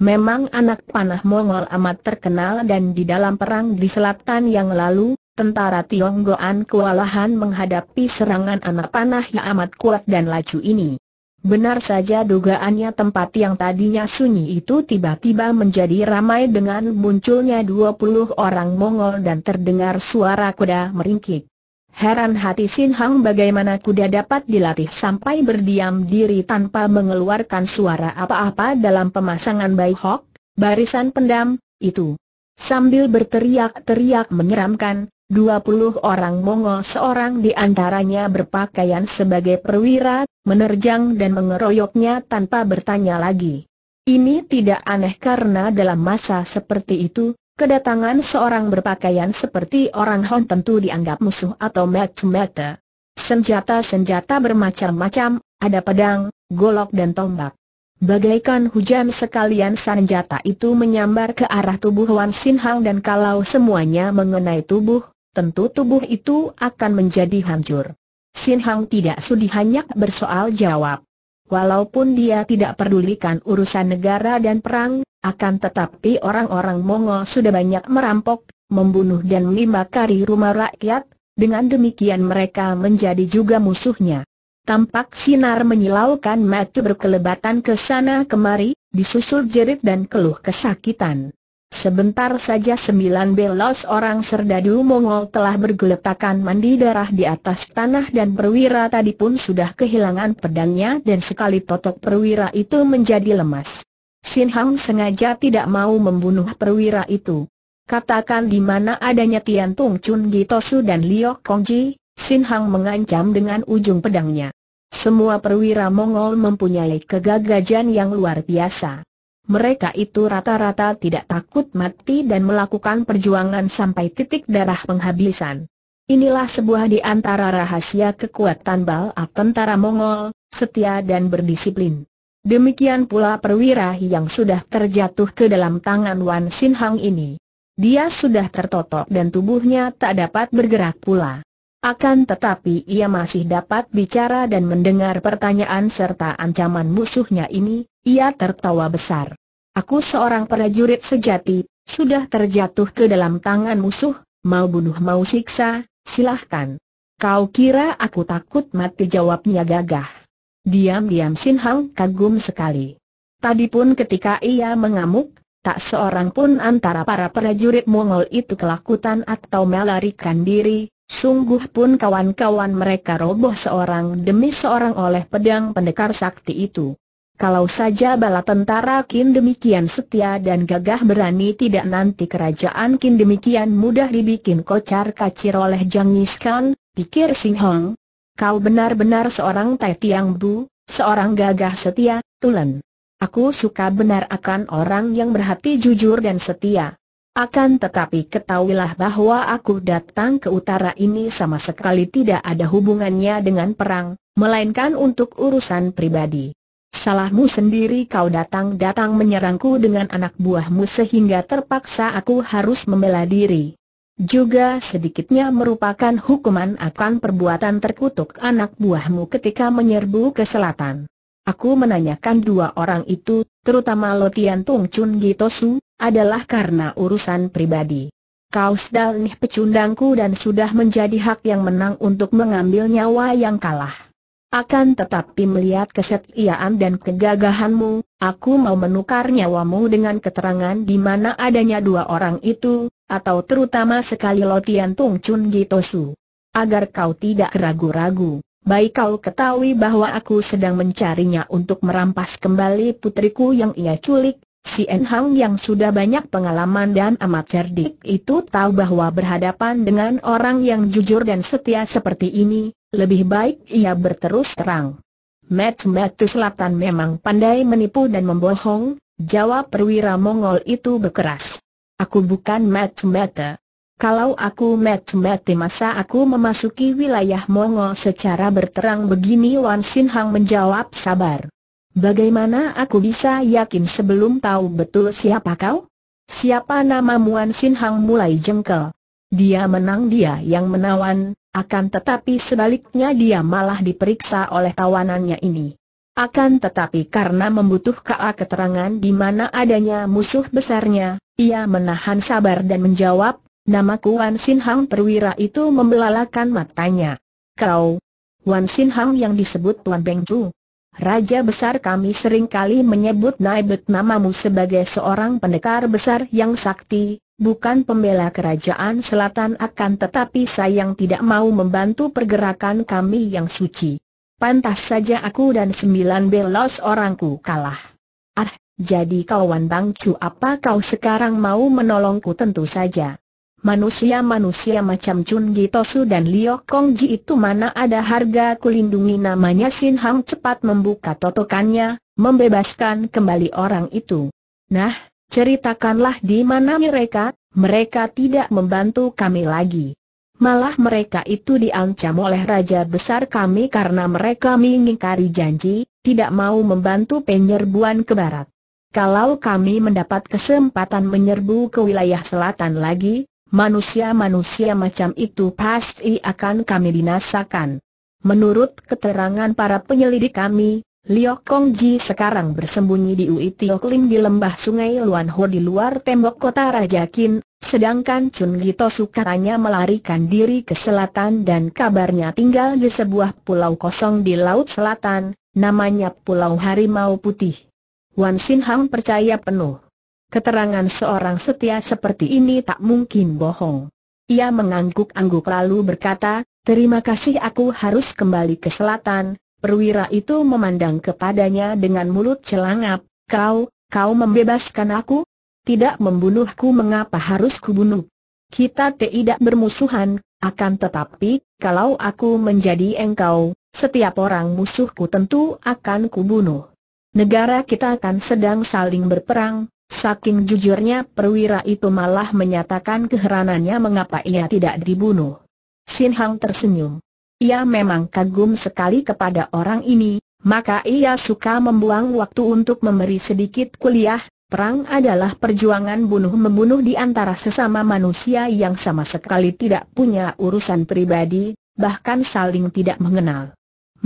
Memang anak panah Mongol amat terkenal dan di dalam perang di selatan yang lalu, tentara Tionggoan kewalahan menghadapi serangan anak panah yang amat kuat dan laju ini. Benar saja dugaannya tempat yang tadinya sunyi itu tiba-tiba menjadi ramai dengan munculnya 20 orang Mongol dan terdengar suara kuda meringkik. Heran hati Sin Hang bagaimana kuda dapat dilatih sampai berdiam diri tanpa mengeluarkan suara apa-apa dalam pemasangan Bai Hok, barisan pendam, itu. Sambil berteriak-teriak menyeramkan, 20 orang Mongol seorang di antaranya berpakaian sebagai perwira, menerjang dan mengeroyoknya tanpa bertanya lagi. Ini tidak aneh karena dalam masa seperti itu, kedatangan seorang berpakaian seperti orang Hon tentu dianggap musuh atau mata-mata. Senjata-senjata bermacam-macam, ada pedang, golok dan tombak. Bagaikan hujan sekalian senjata itu menyambar ke arah tubuh Wan sinhang dan kalau semuanya mengenai tubuh, tentu tubuh itu akan menjadi hancur. Sinhang tidak sudi hanya bersoal jawab. Walaupun dia tidak pedulikan urusan negara dan perang, akan tetapi orang-orang Mongol sudah banyak merampok, membunuh dan membakari rumah rakyat, dengan demikian mereka menjadi juga musuhnya. Tampak sinar menyilaukan mata berkelebatan ke sana kemari, disusul jerit dan keluh kesakitan. Sebentar saja sembilan belas orang serdadu Mongol telah bergeletakan mandi darah di atas tanah dan perwira tadi pun sudah kehilangan pedangnya dan sekali totok perwira itu menjadi lemas. Sin Hang sengaja tidak mau membunuh perwira itu. Katakan di mana adanya Tian Tung Chun Gitosu dan Liok Kongji, Sin Hang mengancam dengan ujung pedangnya. Semua perwira Mongol mempunyai kegagajan yang luar biasa mereka itu rata-rata tidak takut mati dan melakukan perjuangan sampai titik darah penghabisan. Inilah sebuah di antara rahasia kekuatan bal tentara Mongol, setia dan berdisiplin. Demikian pula perwira yang sudah terjatuh ke dalam tangan Wan Sin Hang ini. Dia sudah tertotok dan tubuhnya tak dapat bergerak pula. Akan tetapi ia masih dapat bicara dan mendengar pertanyaan serta ancaman musuhnya ini, ia tertawa besar. Aku seorang prajurit sejati, sudah terjatuh ke dalam tangan musuh, mau bunuh mau siksa, silahkan. Kau kira aku takut mati jawabnya gagah. Diam-diam Sin Hang kagum sekali. Tadi pun ketika ia mengamuk, Tak seorang pun antara para prajurit Mongol itu kelakutan atau melarikan diri, sungguh pun kawan-kawan mereka roboh seorang demi seorang oleh pedang pendekar sakti itu. Kalau saja bala tentara Kin demikian setia dan gagah berani tidak nanti kerajaan Kin demikian mudah dibikin kocar kacir oleh Jang Niskan. pikir Sing Hong. Kau benar-benar seorang Tai Tiang Bu, seorang gagah setia, tulen. Aku suka benar akan orang yang berhati jujur dan setia. Akan tetapi ketahuilah bahwa aku datang ke utara ini sama sekali tidak ada hubungannya dengan perang, melainkan untuk urusan pribadi. Salahmu sendiri kau datang-datang menyerangku dengan anak buahmu sehingga terpaksa aku harus membela diri. Juga sedikitnya merupakan hukuman akan perbuatan terkutuk anak buahmu ketika menyerbu ke selatan. Aku menanyakan dua orang itu, terutama Lotian Tung Chun Gitosu, adalah karena urusan pribadi. Kau sedang pecundangku dan sudah menjadi hak yang menang untuk mengambil nyawa yang kalah. Akan tetapi melihat kesetiaan dan kegagahanmu, aku mau menukar nyawamu dengan keterangan di mana adanya dua orang itu, atau terutama sekali Lotian Tung Chun Gitosu. Agar kau tidak ragu-ragu, baik kau ketahui bahwa aku sedang mencarinya untuk merampas kembali putriku yang ia culik, si En Hang yang sudah banyak pengalaman dan amat cerdik itu tahu bahwa berhadapan dengan orang yang jujur dan setia seperti ini, lebih baik ia berterus terang. Met Matu Selatan memang pandai menipu dan membohong, jawab perwira Mongol itu berkeras. Aku bukan Met Matu. Kalau aku Met Matu masa aku memasuki wilayah Mongol secara berterang begini Wan Sin Hang menjawab sabar. Bagaimana aku bisa yakin sebelum tahu betul siapa kau? Siapa nama Wan Sin Hang mulai jengkel? Dia menang dia yang menawan, akan tetapi sebaliknya dia malah diperiksa oleh tawanannya ini. Akan tetapi karena membutuhkan keterangan di mana adanya musuh besarnya, ia menahan sabar dan menjawab, nama ku Wan Sin Hang perwira itu membelalakan matanya. Kau, Wan Sin Hang yang disebut Tuan Beng Chu. Raja besar kami seringkali menyebut naibet namamu sebagai seorang pendekar besar yang sakti, bukan pembela kerajaan selatan akan tetapi sayang tidak mau membantu pergerakan kami yang suci. Pantas saja aku dan sembilan belas orangku kalah. Ah, jadi kawan Bang Chu? apa kau sekarang mau menolongku tentu saja. Manusia-manusia macam Chun Gitosu dan Liok Kongji itu mana ada harga kulindungi namanya Sin Hang cepat membuka totokannya, membebaskan kembali orang itu. Nah, Ceritakanlah di mana mereka, mereka tidak membantu kami lagi. Malah mereka itu diancam oleh Raja Besar kami karena mereka mengingkari janji, tidak mau membantu penyerbuan ke barat. Kalau kami mendapat kesempatan menyerbu ke wilayah selatan lagi, manusia-manusia macam itu pasti akan kami binasakan. Menurut keterangan para penyelidik kami, Liok Kong Ji sekarang bersembunyi di Ui Tiok Lim di lembah sungai Luan Ho di luar tembok kota Raja Kin, sedangkan Chun Gito Sukatanya melarikan diri ke selatan dan kabarnya tinggal di sebuah pulau kosong di Laut Selatan, namanya Pulau Harimau Putih. Wan Sin Hang percaya penuh. Keterangan seorang setia seperti ini tak mungkin bohong. Ia mengangguk-angguk lalu berkata, Terima kasih aku harus kembali ke selatan, Perwira itu memandang kepadanya dengan mulut celangap, kau, kau membebaskan aku? Tidak membunuhku mengapa harus kubunuh? Kita tidak bermusuhan, akan tetapi, kalau aku menjadi engkau, setiap orang musuhku tentu akan kubunuh. Negara kita akan sedang saling berperang, saking jujurnya perwira itu malah menyatakan keheranannya mengapa ia tidak dibunuh. Sin Hang tersenyum. Ia memang kagum sekali kepada orang ini, maka ia suka membuang waktu untuk memberi sedikit kuliah. Perang adalah perjuangan bunuh-membunuh di antara sesama manusia yang sama sekali tidak punya urusan pribadi, bahkan saling tidak mengenal.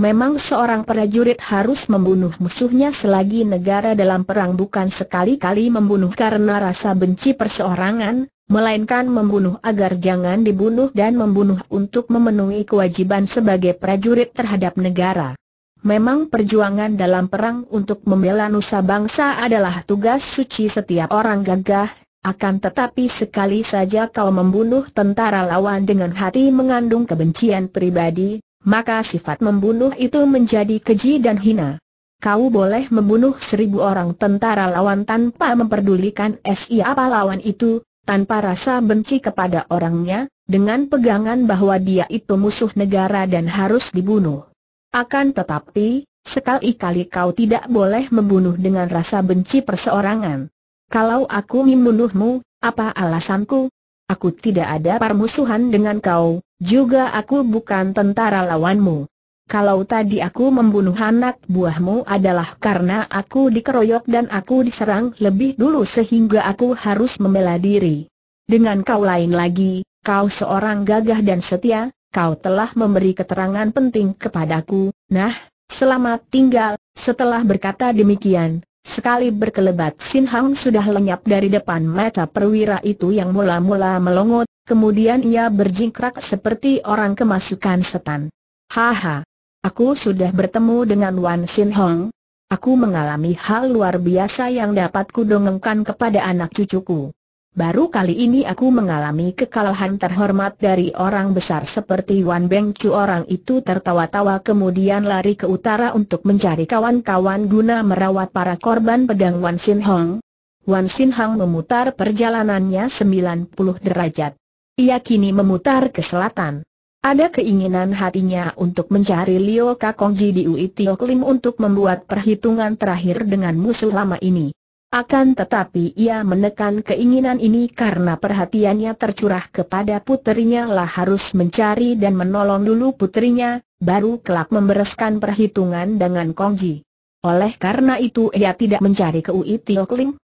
Memang seorang prajurit harus membunuh musuhnya selagi negara dalam perang bukan sekali-kali membunuh karena rasa benci perseorangan, melainkan membunuh agar jangan dibunuh dan membunuh untuk memenuhi kewajiban sebagai prajurit terhadap negara. Memang perjuangan dalam perang untuk membela nusa bangsa adalah tugas suci setiap orang gagah, akan tetapi sekali saja kau membunuh tentara lawan dengan hati mengandung kebencian pribadi, maka sifat membunuh itu menjadi keji dan hina. Kau boleh membunuh seribu orang tentara lawan tanpa memperdulikan siapa lawan itu, tanpa rasa benci kepada orangnya, dengan pegangan bahwa dia itu musuh negara dan harus dibunuh. Akan tetapi, sekali-kali kau tidak boleh membunuh dengan rasa benci perseorangan. Kalau aku membunuhmu, apa alasanku? Aku tidak ada permusuhan dengan kau, juga aku bukan tentara lawanmu kalau tadi aku membunuh anak buahmu adalah karena aku dikeroyok dan aku diserang lebih dulu sehingga aku harus membela diri. Dengan kau lain lagi, kau seorang gagah dan setia, kau telah memberi keterangan penting kepadaku, nah, selamat tinggal, setelah berkata demikian. Sekali berkelebat Sin Hang sudah lenyap dari depan mata perwira itu yang mula-mula melongot, kemudian ia berjingkrak seperti orang kemasukan setan. Haha, Aku sudah bertemu dengan Wan Sin Hong. Aku mengalami hal luar biasa yang dapat kudongengkan kepada anak cucuku. Baru kali ini aku mengalami kekalahan terhormat dari orang besar seperti Wan Beng Chu Orang itu tertawa-tawa kemudian lari ke utara untuk mencari kawan-kawan guna merawat para korban pedang Wan Sin Hong. Wan Sin Hong memutar perjalanannya 90 derajat. Ia kini memutar ke selatan. Ada keinginan hatinya untuk mencari Liu Kakongji di Ui Tio untuk membuat perhitungan terakhir dengan musuh lama ini. Akan tetapi ia menekan keinginan ini karena perhatiannya tercurah kepada puterinya lah harus mencari dan menolong dulu puterinya, baru kelak membereskan perhitungan dengan Kongji. Oleh karena itu ia tidak mencari ke UI Tio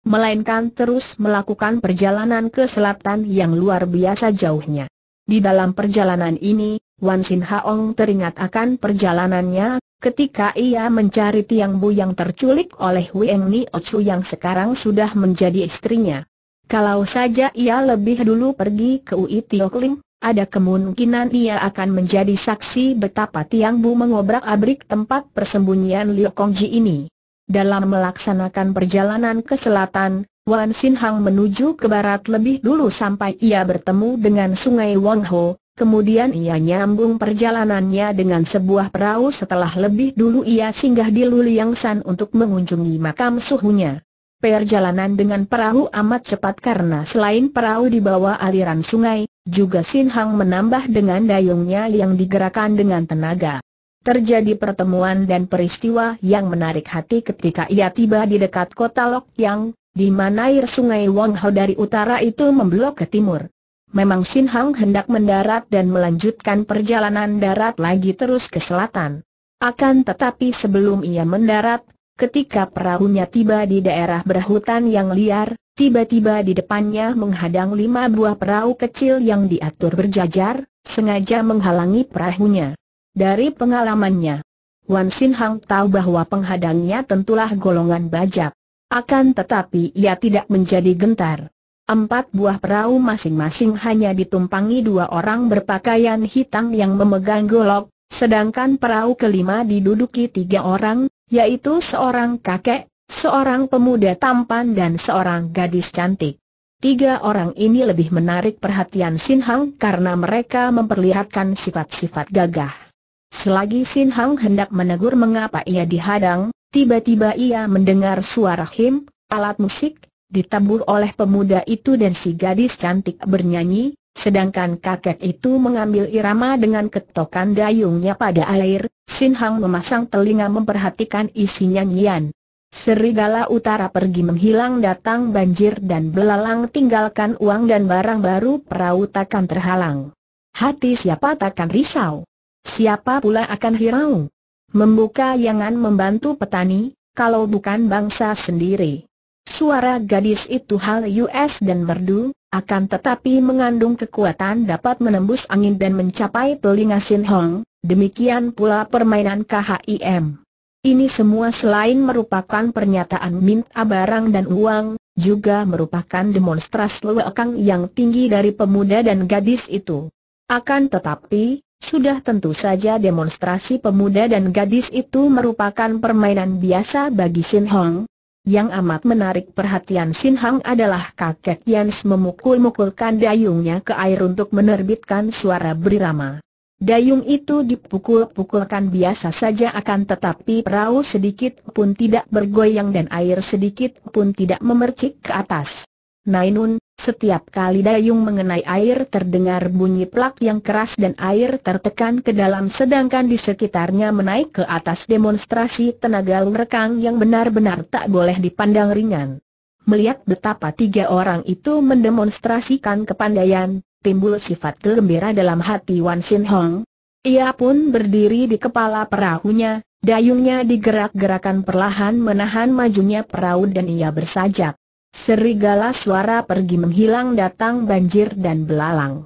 melainkan terus melakukan perjalanan ke selatan yang luar biasa jauhnya. Di dalam perjalanan ini, Wan Sin Haong teringat akan perjalanannya, ketika ia mencari Tiang Bu yang terculik oleh Weng Ni Ocu yang sekarang sudah menjadi istrinya. Kalau saja ia lebih dulu pergi ke Ui Tio Kling, ada kemungkinan ia akan menjadi saksi betapa Tiang Bu mengobrak-abrik tempat persembunyian Liu Kongji ini. Dalam melaksanakan perjalanan ke selatan, Wan Sin Hang menuju ke barat lebih dulu sampai ia bertemu dengan sungai Wang Ho, kemudian ia nyambung perjalanannya dengan sebuah perahu setelah lebih dulu ia singgah di Luliang San untuk mengunjungi makam suhunya. Perjalanan dengan perahu amat cepat karena selain perahu di bawah aliran sungai, juga Sin Hang menambah dengan dayungnya yang digerakkan dengan tenaga. Terjadi pertemuan dan peristiwa yang menarik hati ketika ia tiba di dekat kota Lok Yang, di mana air sungai Wangho dari utara itu memblok ke timur. Memang Sin Hang hendak mendarat dan melanjutkan perjalanan darat lagi terus ke selatan. Akan tetapi sebelum ia mendarat, ketika perahunya tiba di daerah berhutan yang liar, tiba-tiba di depannya menghadang lima buah perahu kecil yang diatur berjajar, sengaja menghalangi perahunya. Dari pengalamannya, Wan Sin Hang tahu bahwa penghadangnya tentulah golongan bajak. Akan tetapi ia tidak menjadi gentar. Empat buah perahu masing-masing hanya ditumpangi dua orang berpakaian hitam yang memegang golok, sedangkan perahu kelima diduduki tiga orang, yaitu seorang kakek, seorang pemuda tampan dan seorang gadis cantik. Tiga orang ini lebih menarik perhatian Sin Hang karena mereka memperlihatkan sifat-sifat gagah. Selagi Sin Hang hendak menegur mengapa ia dihadang, Tiba-tiba ia mendengar suara him, alat musik, ditabur oleh pemuda itu dan si gadis cantik bernyanyi, sedangkan kakek itu mengambil irama dengan ketokan dayungnya pada air, Sin Hang memasang telinga memperhatikan isi nyanyian. Serigala utara pergi menghilang datang banjir dan belalang tinggalkan uang dan barang baru perahu takkan terhalang. Hati siapa takkan risau? Siapa pula akan hirau? membuka yangan membantu petani, kalau bukan bangsa sendiri. Suara gadis itu hal U.S. dan merdu, akan tetapi mengandung kekuatan dapat menembus angin dan mencapai telinga Sin Hong, demikian pula permainan KHIM. Ini semua selain merupakan pernyataan mint barang dan uang, juga merupakan demonstrasi lewakang yang tinggi dari pemuda dan gadis itu. Akan tetapi, sudah tentu saja demonstrasi pemuda dan gadis itu merupakan permainan biasa bagi Sin Hong. Yang amat menarik perhatian Sin Hong adalah kakek Yans memukul-mukulkan dayungnya ke air untuk menerbitkan suara berirama. Dayung itu dipukul-pukulkan biasa saja akan tetapi perahu sedikit pun tidak bergoyang dan air sedikit pun tidak memercik ke atas. Nainun, setiap kali dayung mengenai air terdengar bunyi plak yang keras dan air tertekan ke dalam sedangkan di sekitarnya menaik ke atas demonstrasi tenaga lerekang yang benar-benar tak boleh dipandang ringan. Melihat betapa tiga orang itu mendemonstrasikan kepandaian, timbul sifat gembira dalam hati Wan Sin Hong. Ia pun berdiri di kepala perahunya, dayungnya digerak-gerakan perlahan menahan majunya perahu dan ia bersajak. Serigala suara pergi menghilang datang banjir dan belalang.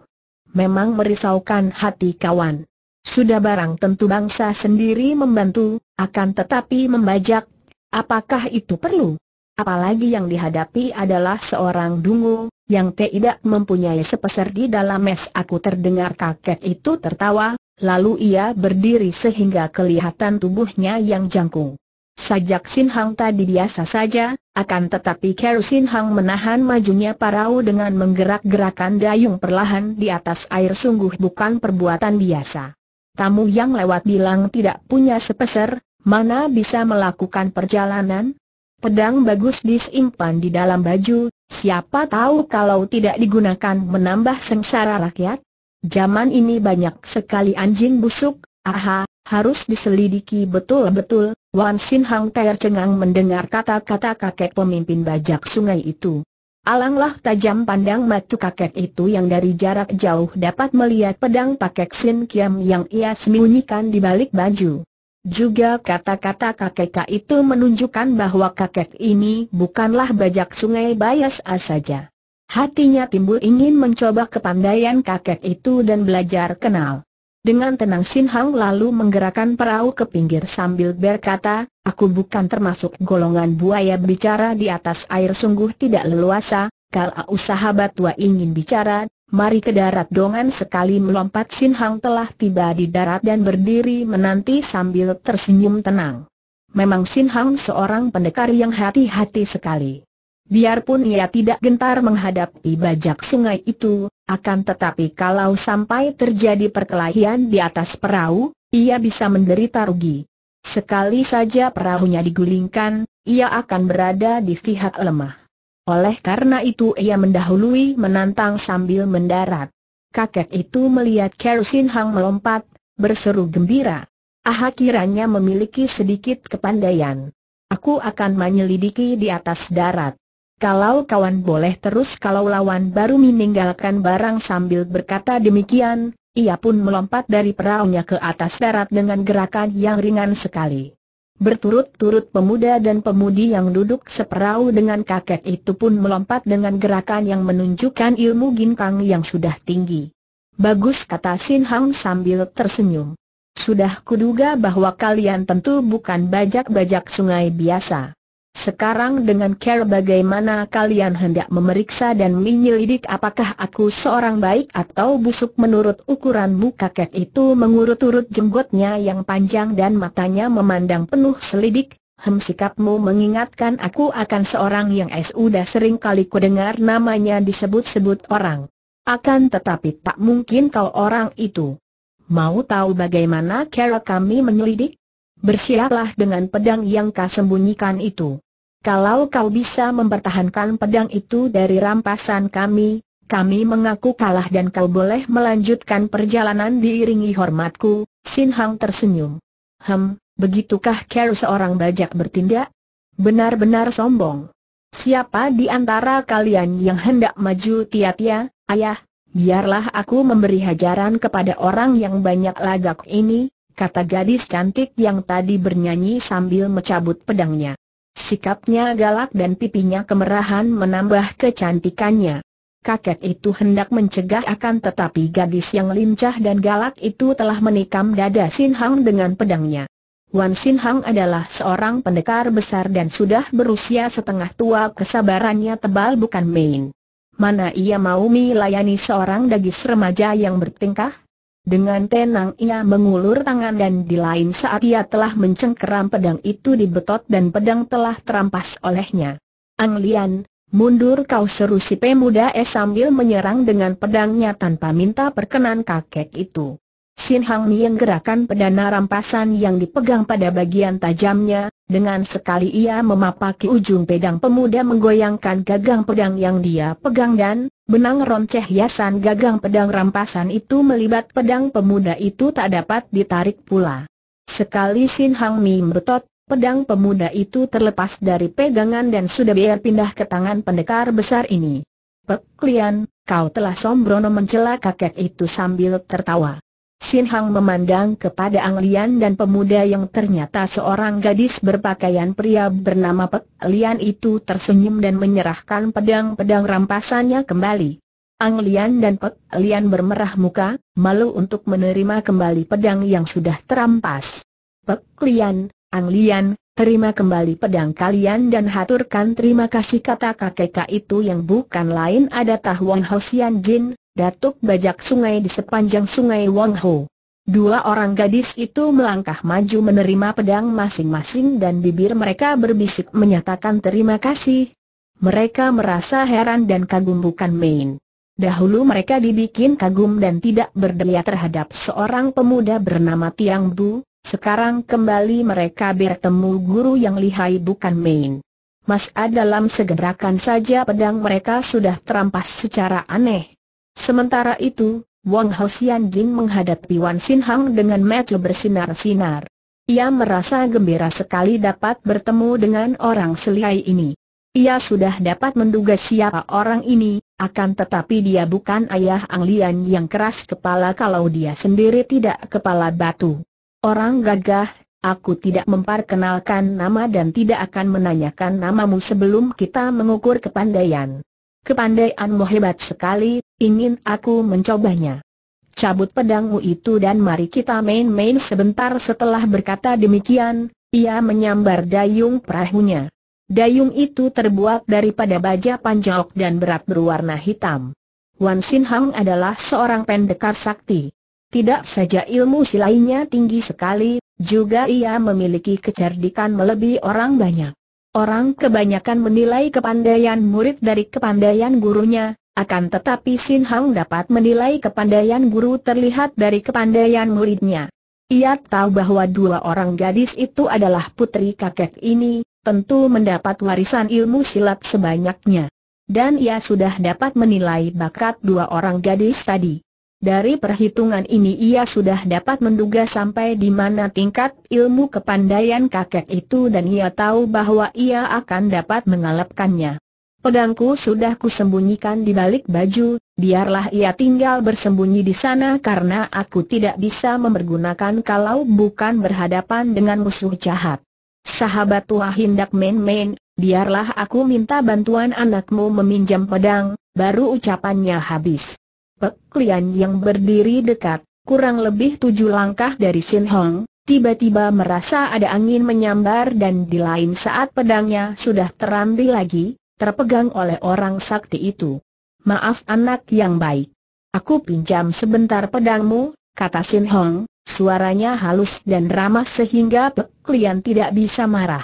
Memang merisaukan hati kawan. Sudah barang tentu bangsa sendiri membantu, akan tetapi membajak, apakah itu perlu? Apalagi yang dihadapi adalah seorang dungu, yang tidak mempunyai sepeser di dalam mes aku terdengar kakek itu tertawa, lalu ia berdiri sehingga kelihatan tubuhnya yang jangkung. Sajak Sin Hang tadi biasa saja, akan tetapi Kero Sin Hang menahan majunya parau dengan menggerak-gerakan dayung perlahan di atas air sungguh bukan perbuatan biasa. Tamu yang lewat bilang tidak punya sepeser, mana bisa melakukan perjalanan? Pedang bagus disimpan di dalam baju, siapa tahu kalau tidak digunakan menambah sengsara rakyat? Zaman ini banyak sekali anjing busuk, aha, harus diselidiki betul-betul, Wan Sin Hang tercengang mendengar kata-kata kakek pemimpin bajak sungai itu. Alanglah tajam pandang mata kakek itu yang dari jarak jauh dapat melihat pedang pakek Sin Kiam yang ia sembunyikan di balik baju. Juga kata-kata kakek itu menunjukkan bahwa kakek ini bukanlah bajak sungai Bayas saja. Hatinya timbul ingin mencoba kepandaian kakek itu dan belajar kenal. Dengan tenang Sin Hang lalu menggerakkan perahu ke pinggir sambil berkata, aku bukan termasuk golongan buaya bicara di atas air sungguh tidak leluasa, kalau sahabat tua ingin bicara, mari ke darat dongan sekali melompat Sin Hang telah tiba di darat dan berdiri menanti sambil tersenyum tenang. Memang Sin Hang seorang pendekar yang hati-hati sekali. Biarpun ia tidak gentar menghadapi bajak sungai itu, akan tetapi kalau sampai terjadi perkelahian di atas perahu, ia bisa menderita rugi. Sekali saja perahunya digulingkan, ia akan berada di pihak lemah. Oleh karena itu ia mendahului menantang sambil mendarat. Kakek itu melihat Kerusin Hang melompat, berseru gembira. Aha kiranya memiliki sedikit kepandaian. Aku akan menyelidiki di atas darat. Kalau kawan boleh terus kalau lawan baru meninggalkan barang sambil berkata demikian, ia pun melompat dari peraunya ke atas darat dengan gerakan yang ringan sekali. Berturut-turut pemuda dan pemudi yang duduk seperahu dengan kakek itu pun melompat dengan gerakan yang menunjukkan ilmu ginkang yang sudah tinggi. Bagus kata Sin Hang sambil tersenyum. Sudah kuduga bahwa kalian tentu bukan bajak-bajak sungai biasa. Sekarang dengan care bagaimana kalian hendak memeriksa dan menyelidik apakah aku seorang baik atau busuk menurut ukuranmu kakek itu mengurut-urut jenggotnya yang panjang dan matanya memandang penuh selidik, hem sikapmu mengingatkan aku akan seorang yang sudah sering kali kudengar namanya disebut-sebut orang. Akan tetapi tak mungkin kau orang itu. Mau tahu bagaimana care kami menyelidik? Bersiaplah dengan pedang yang kau sembunyikan itu. Kalau kau bisa mempertahankan pedang itu dari rampasan kami, kami mengaku kalah dan kau boleh melanjutkan perjalanan diiringi hormatku, Sin Hang tersenyum. Hem, begitukah kau seorang bajak bertindak? Benar-benar sombong. Siapa di antara kalian yang hendak maju tia-tia, ayah, biarlah aku memberi hajaran kepada orang yang banyak lagak ini, kata gadis cantik yang tadi bernyanyi sambil mencabut pedangnya. Sikapnya galak dan pipinya kemerahan menambah kecantikannya. Kakek itu hendak mencegah akan tetapi gadis yang lincah dan galak itu telah menikam dada Sin Hang dengan pedangnya. Wan Sin Hang adalah seorang pendekar besar dan sudah berusia setengah tua kesabarannya tebal bukan main. Mana ia mau melayani seorang dagis remaja yang bertingkah? Dengan tenang ia mengulur tangan dan di lain saat ia telah mencengkeram pedang itu di betot dan pedang telah terampas olehnya. Ang Lian, mundur kau seru si pemuda es sambil menyerang dengan pedangnya tanpa minta perkenan kakek itu. Sin Hang Nieng gerakan pedana rampasan yang dipegang pada bagian tajamnya, dengan sekali ia memapaki ujung pedang pemuda menggoyangkan gagang pedang yang dia pegang dan, benang ronceh hiasan gagang pedang rampasan itu melibat pedang pemuda itu tak dapat ditarik pula. Sekali Sin Hang Mi betot, pedang pemuda itu terlepas dari pegangan dan sudah biar pindah ke tangan pendekar besar ini. Pek Lian, kau telah sombrono mencela kakek itu sambil tertawa. Sin Hang memandang kepada Ang Lian dan pemuda yang ternyata seorang gadis berpakaian pria bernama Pek Lian itu tersenyum dan menyerahkan pedang-pedang rampasannya kembali. Ang Lian dan Pek Lian bermerah muka, malu untuk menerima kembali pedang yang sudah terampas. Pek Lian, Ang Lian, terima kembali pedang kalian dan haturkan terima kasih kata kakek itu yang bukan lain ada Tahuan Hosian Jin, Datuk bajak sungai di sepanjang sungai Wong Ho. Dua orang gadis itu melangkah maju menerima pedang masing-masing dan bibir mereka berbisik menyatakan terima kasih. Mereka merasa heran dan kagum bukan main. Dahulu mereka dibikin kagum dan tidak berdaya terhadap seorang pemuda bernama Tiang Bu, sekarang kembali mereka bertemu guru yang lihai bukan main. Mas A ah, dalam segerakan saja pedang mereka sudah terampas secara aneh. Sementara itu, Wang Hao Xian Jing menghadapi Wan Sin Hang dengan mata bersinar-sinar. Ia merasa gembira sekali dapat bertemu dengan orang selihai ini. Ia sudah dapat menduga siapa orang ini, akan tetapi dia bukan ayah Ang Lian yang keras kepala kalau dia sendiri tidak kepala batu. Orang gagah, aku tidak memperkenalkan nama dan tidak akan menanyakan namamu sebelum kita mengukur kepandaian. Kepandaianmu hebat sekali, ingin aku mencobanya. Cabut pedangmu itu dan mari kita main-main sebentar setelah berkata demikian, ia menyambar dayung perahunya. Dayung itu terbuat daripada baja panjang dan berat berwarna hitam. Wan Sin Hang adalah seorang pendekar sakti. Tidak saja ilmu silainya tinggi sekali, juga ia memiliki kecerdikan melebihi orang banyak. Orang kebanyakan menilai kepandaian murid dari kepandaian gurunya, akan tetapi Sin Hang dapat menilai kepandaian guru terlihat dari kepandaian muridnya. Ia tahu bahwa dua orang gadis itu adalah putri kakek ini, tentu mendapat warisan ilmu silat sebanyaknya. Dan ia sudah dapat menilai bakat dua orang gadis tadi. Dari perhitungan ini ia sudah dapat menduga sampai di mana tingkat ilmu kepandaian kakek itu dan ia tahu bahwa ia akan dapat mengalapkannya. Pedangku sudah kusembunyikan di balik baju, biarlah ia tinggal bersembunyi di sana karena aku tidak bisa mempergunakan kalau bukan berhadapan dengan musuh jahat. Sahabat tua hendak main-main, biarlah aku minta bantuan anakmu meminjam pedang, baru ucapannya habis. Pek Lian yang berdiri dekat, kurang lebih tujuh langkah dari Sin Hong, tiba-tiba merasa ada angin menyambar dan di lain saat pedangnya sudah terambil lagi, terpegang oleh orang sakti itu. Maaf anak yang baik. Aku pinjam sebentar pedangmu, kata Sin Hong, suaranya halus dan ramah sehingga Pek Lian tidak bisa marah.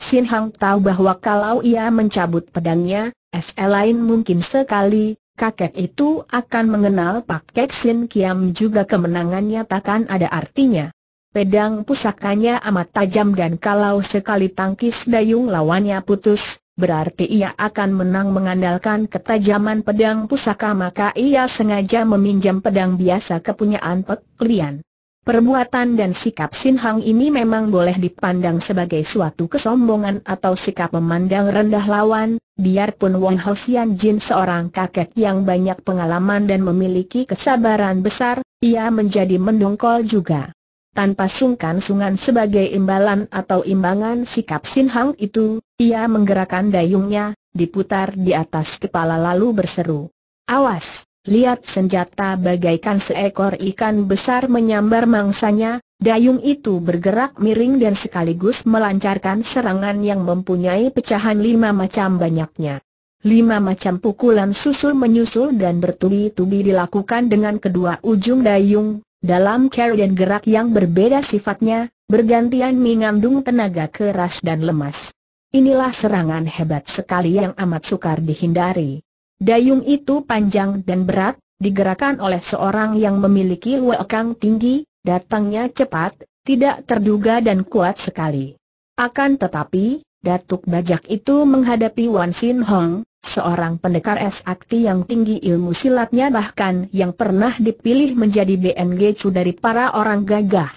Sin Hong tahu bahwa kalau ia mencabut pedangnya, SL lain mungkin sekali, kakek itu akan mengenal Pak Kek Sin Kiam juga kemenangannya takkan ada artinya. Pedang pusakanya amat tajam dan kalau sekali tangkis dayung lawannya putus, berarti ia akan menang mengandalkan ketajaman pedang pusaka maka ia sengaja meminjam pedang biasa kepunyaan Pek Lian. Perbuatan dan sikap Sin Hang ini memang boleh dipandang sebagai suatu kesombongan atau sikap memandang rendah lawan, Biarpun Wong Hosian Jin seorang kakek yang banyak pengalaman dan memiliki kesabaran besar, ia menjadi mendongkol juga. Tanpa sungkan-sungan sebagai imbalan atau imbangan sikap Sin Hang itu, ia menggerakkan dayungnya, diputar di atas kepala lalu berseru. Awas! Lihat senjata bagaikan seekor ikan besar menyambar mangsanya, Dayung itu bergerak miring dan sekaligus melancarkan serangan yang mempunyai pecahan lima macam banyaknya. Lima macam pukulan susul menyusul dan bertubi-tubi dilakukan dengan kedua ujung dayung, dalam cara dan gerak yang berbeda sifatnya, bergantian mengandung tenaga keras dan lemas. Inilah serangan hebat sekali yang amat sukar dihindari. Dayung itu panjang dan berat, digerakkan oleh seorang yang memiliki wekang tinggi, Datangnya cepat, tidak terduga dan kuat sekali. Akan tetapi, Datuk Bajak itu menghadapi Wan Sin Hong, seorang pendekar esakti yang tinggi ilmu silatnya bahkan yang pernah dipilih menjadi BNG Chu dari para orang gagah.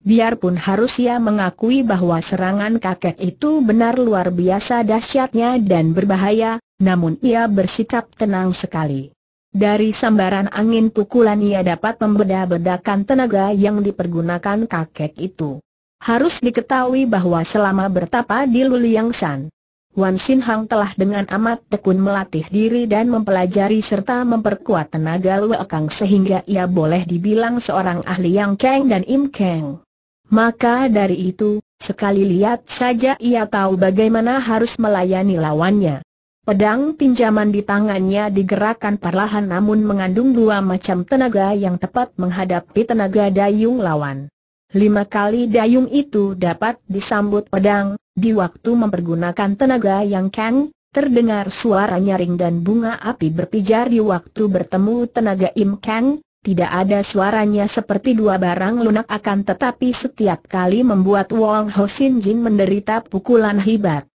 Biarpun harus ia mengakui bahwa serangan kakek itu benar luar biasa dahsyatnya dan berbahaya, namun ia bersikap tenang sekali. Dari sambaran angin pukulan ia dapat membeda-bedakan tenaga yang dipergunakan kakek itu. Harus diketahui bahwa selama bertapa di Luliang San, Wan Sin Hang telah dengan amat tekun melatih diri dan mempelajari serta memperkuat tenaga Luekang sehingga ia boleh dibilang seorang ahli yang keng dan im keng. Maka dari itu, sekali lihat saja ia tahu bagaimana harus melayani lawannya. Pedang pinjaman di tangannya digerakkan perlahan namun mengandung dua macam tenaga yang tepat menghadapi tenaga dayung lawan. Lima kali dayung itu dapat disambut pedang, di waktu mempergunakan tenaga yang keng, terdengar suara nyaring dan bunga api berpijar di waktu bertemu tenaga im keng, tidak ada suaranya seperti dua barang lunak akan tetapi setiap kali membuat Wong Hosin Jin menderita pukulan hebat.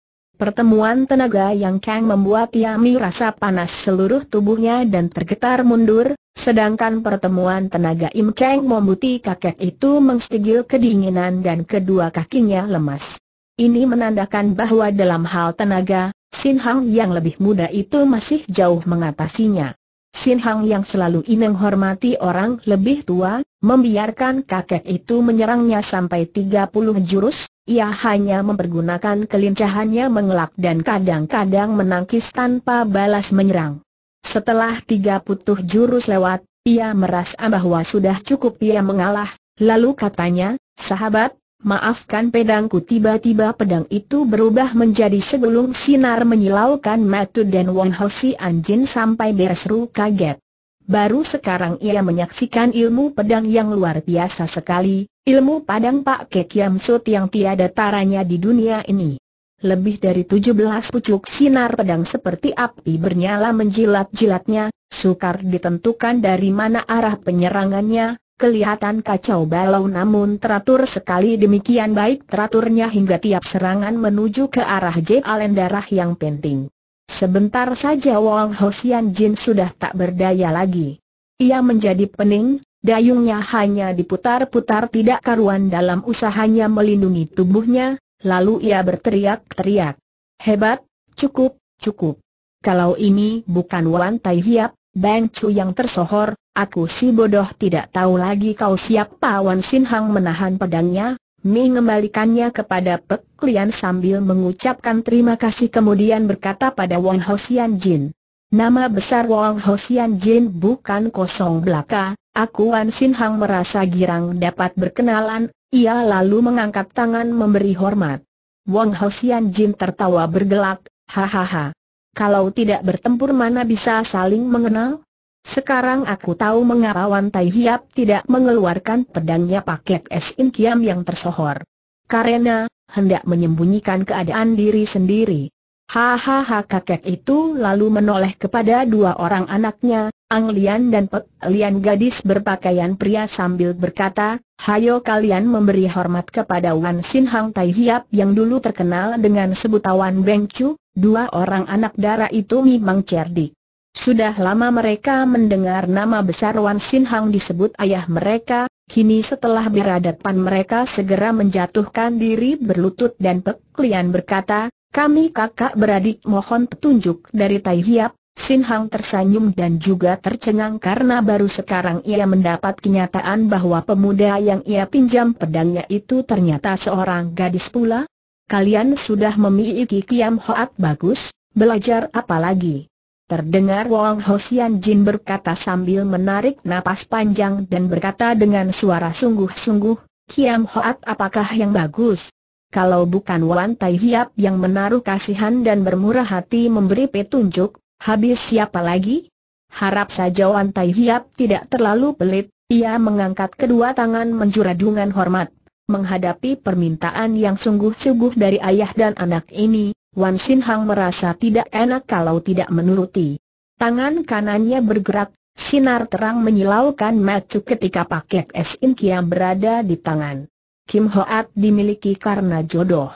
Pertemuan tenaga yang Kang membuat Yami rasa panas seluruh tubuhnya dan tergetar mundur, sedangkan pertemuan tenaga Im Kang membuti kakek itu mengstigil kedinginan dan kedua kakinya lemas. Ini menandakan bahwa dalam hal tenaga, Sin Hang yang lebih muda itu masih jauh mengatasinya. Sin Hang yang selalu ineng hormati orang lebih tua, membiarkan kakek itu menyerangnya sampai 30 jurus, ia hanya mempergunakan kelincahannya mengelak dan kadang-kadang menangkis tanpa balas menyerang. Setelah tiga putuh jurus lewat, ia merasa bahwa sudah cukup ia mengalah, lalu katanya, sahabat, maafkan pedangku tiba-tiba pedang itu berubah menjadi sebelum sinar menyilaukan Matu dan Wang Hosi Anjin sampai berseru kaget. Baru sekarang ia menyaksikan ilmu pedang yang luar biasa sekali, Ilmu Padang Pak Kek Sut yang tiada taranya di dunia ini. Lebih dari 17 pucuk sinar pedang seperti api bernyala menjilat-jilatnya, sukar ditentukan dari mana arah penyerangannya, kelihatan kacau balau namun teratur sekali demikian baik teraturnya hingga tiap serangan menuju ke arah J. Allen darah yang penting. Sebentar saja Wong Hosian Jin sudah tak berdaya lagi. Ia menjadi pening, Dayungnya hanya diputar-putar tidak karuan dalam usahanya melindungi tubuhnya, lalu ia berteriak-teriak. Hebat, cukup, cukup. Kalau ini bukan Wan Tai Hiap, Bang Chu yang tersohor, aku si bodoh tidak tahu lagi kau siapa Wan Sin Hang menahan pedangnya, mengembalikannya kepada Pek Lian sambil mengucapkan terima kasih kemudian berkata pada Wang Hosian Jin. Nama besar Wang Hosian Jin bukan kosong belaka, Aku Wan Sin Hang merasa girang dapat berkenalan, ia lalu mengangkat tangan memberi hormat. Wong Hosian Jin tertawa bergelak, hahaha. Kalau tidak bertempur mana bisa saling mengenal? Sekarang aku tahu mengapa Wan Tai Hiap tidak mengeluarkan pedangnya paket es in kiam yang tersohor. Karena, hendak menyembunyikan keadaan diri sendiri. Hahaha kakek itu lalu menoleh kepada dua orang anaknya, Ang Lian dan Pek Lian gadis berpakaian pria sambil berkata, Hayo kalian memberi hormat kepada Wan Sin Hang Tai Hiap yang dulu terkenal dengan sebutawan Beng Chu, dua orang anak dara itu memang cerdik. Sudah lama mereka mendengar nama besar Wan Sin Hang disebut ayah mereka, kini setelah berhadapan mereka segera menjatuhkan diri berlutut dan Pek Lian berkata, kami kakak beradik mohon petunjuk dari Tai Hiap, Sin Hang tersenyum dan juga tercengang karena baru sekarang ia mendapat kenyataan bahwa pemuda yang ia pinjam pedangnya itu ternyata seorang gadis pula. Kalian sudah memiliki kiam hoat bagus, belajar apa lagi? Terdengar Wong Hosian Jin berkata sambil menarik napas panjang dan berkata dengan suara sungguh-sungguh, Kiam Hoat apakah yang bagus? Kalau bukan Wan Tai Hiap yang menaruh kasihan dan bermurah hati memberi petunjuk, Habis siapa lagi? Harap saja Wan Tai Hiap tidak terlalu pelit, ia mengangkat kedua tangan menjura dengan hormat. Menghadapi permintaan yang sungguh-sungguh dari ayah dan anak ini, Wan Sin Hang merasa tidak enak kalau tidak menuruti. Tangan kanannya bergerak, sinar terang menyilaukan macu ketika paket es in kiam berada di tangan. Kim Hoat dimiliki karena jodoh.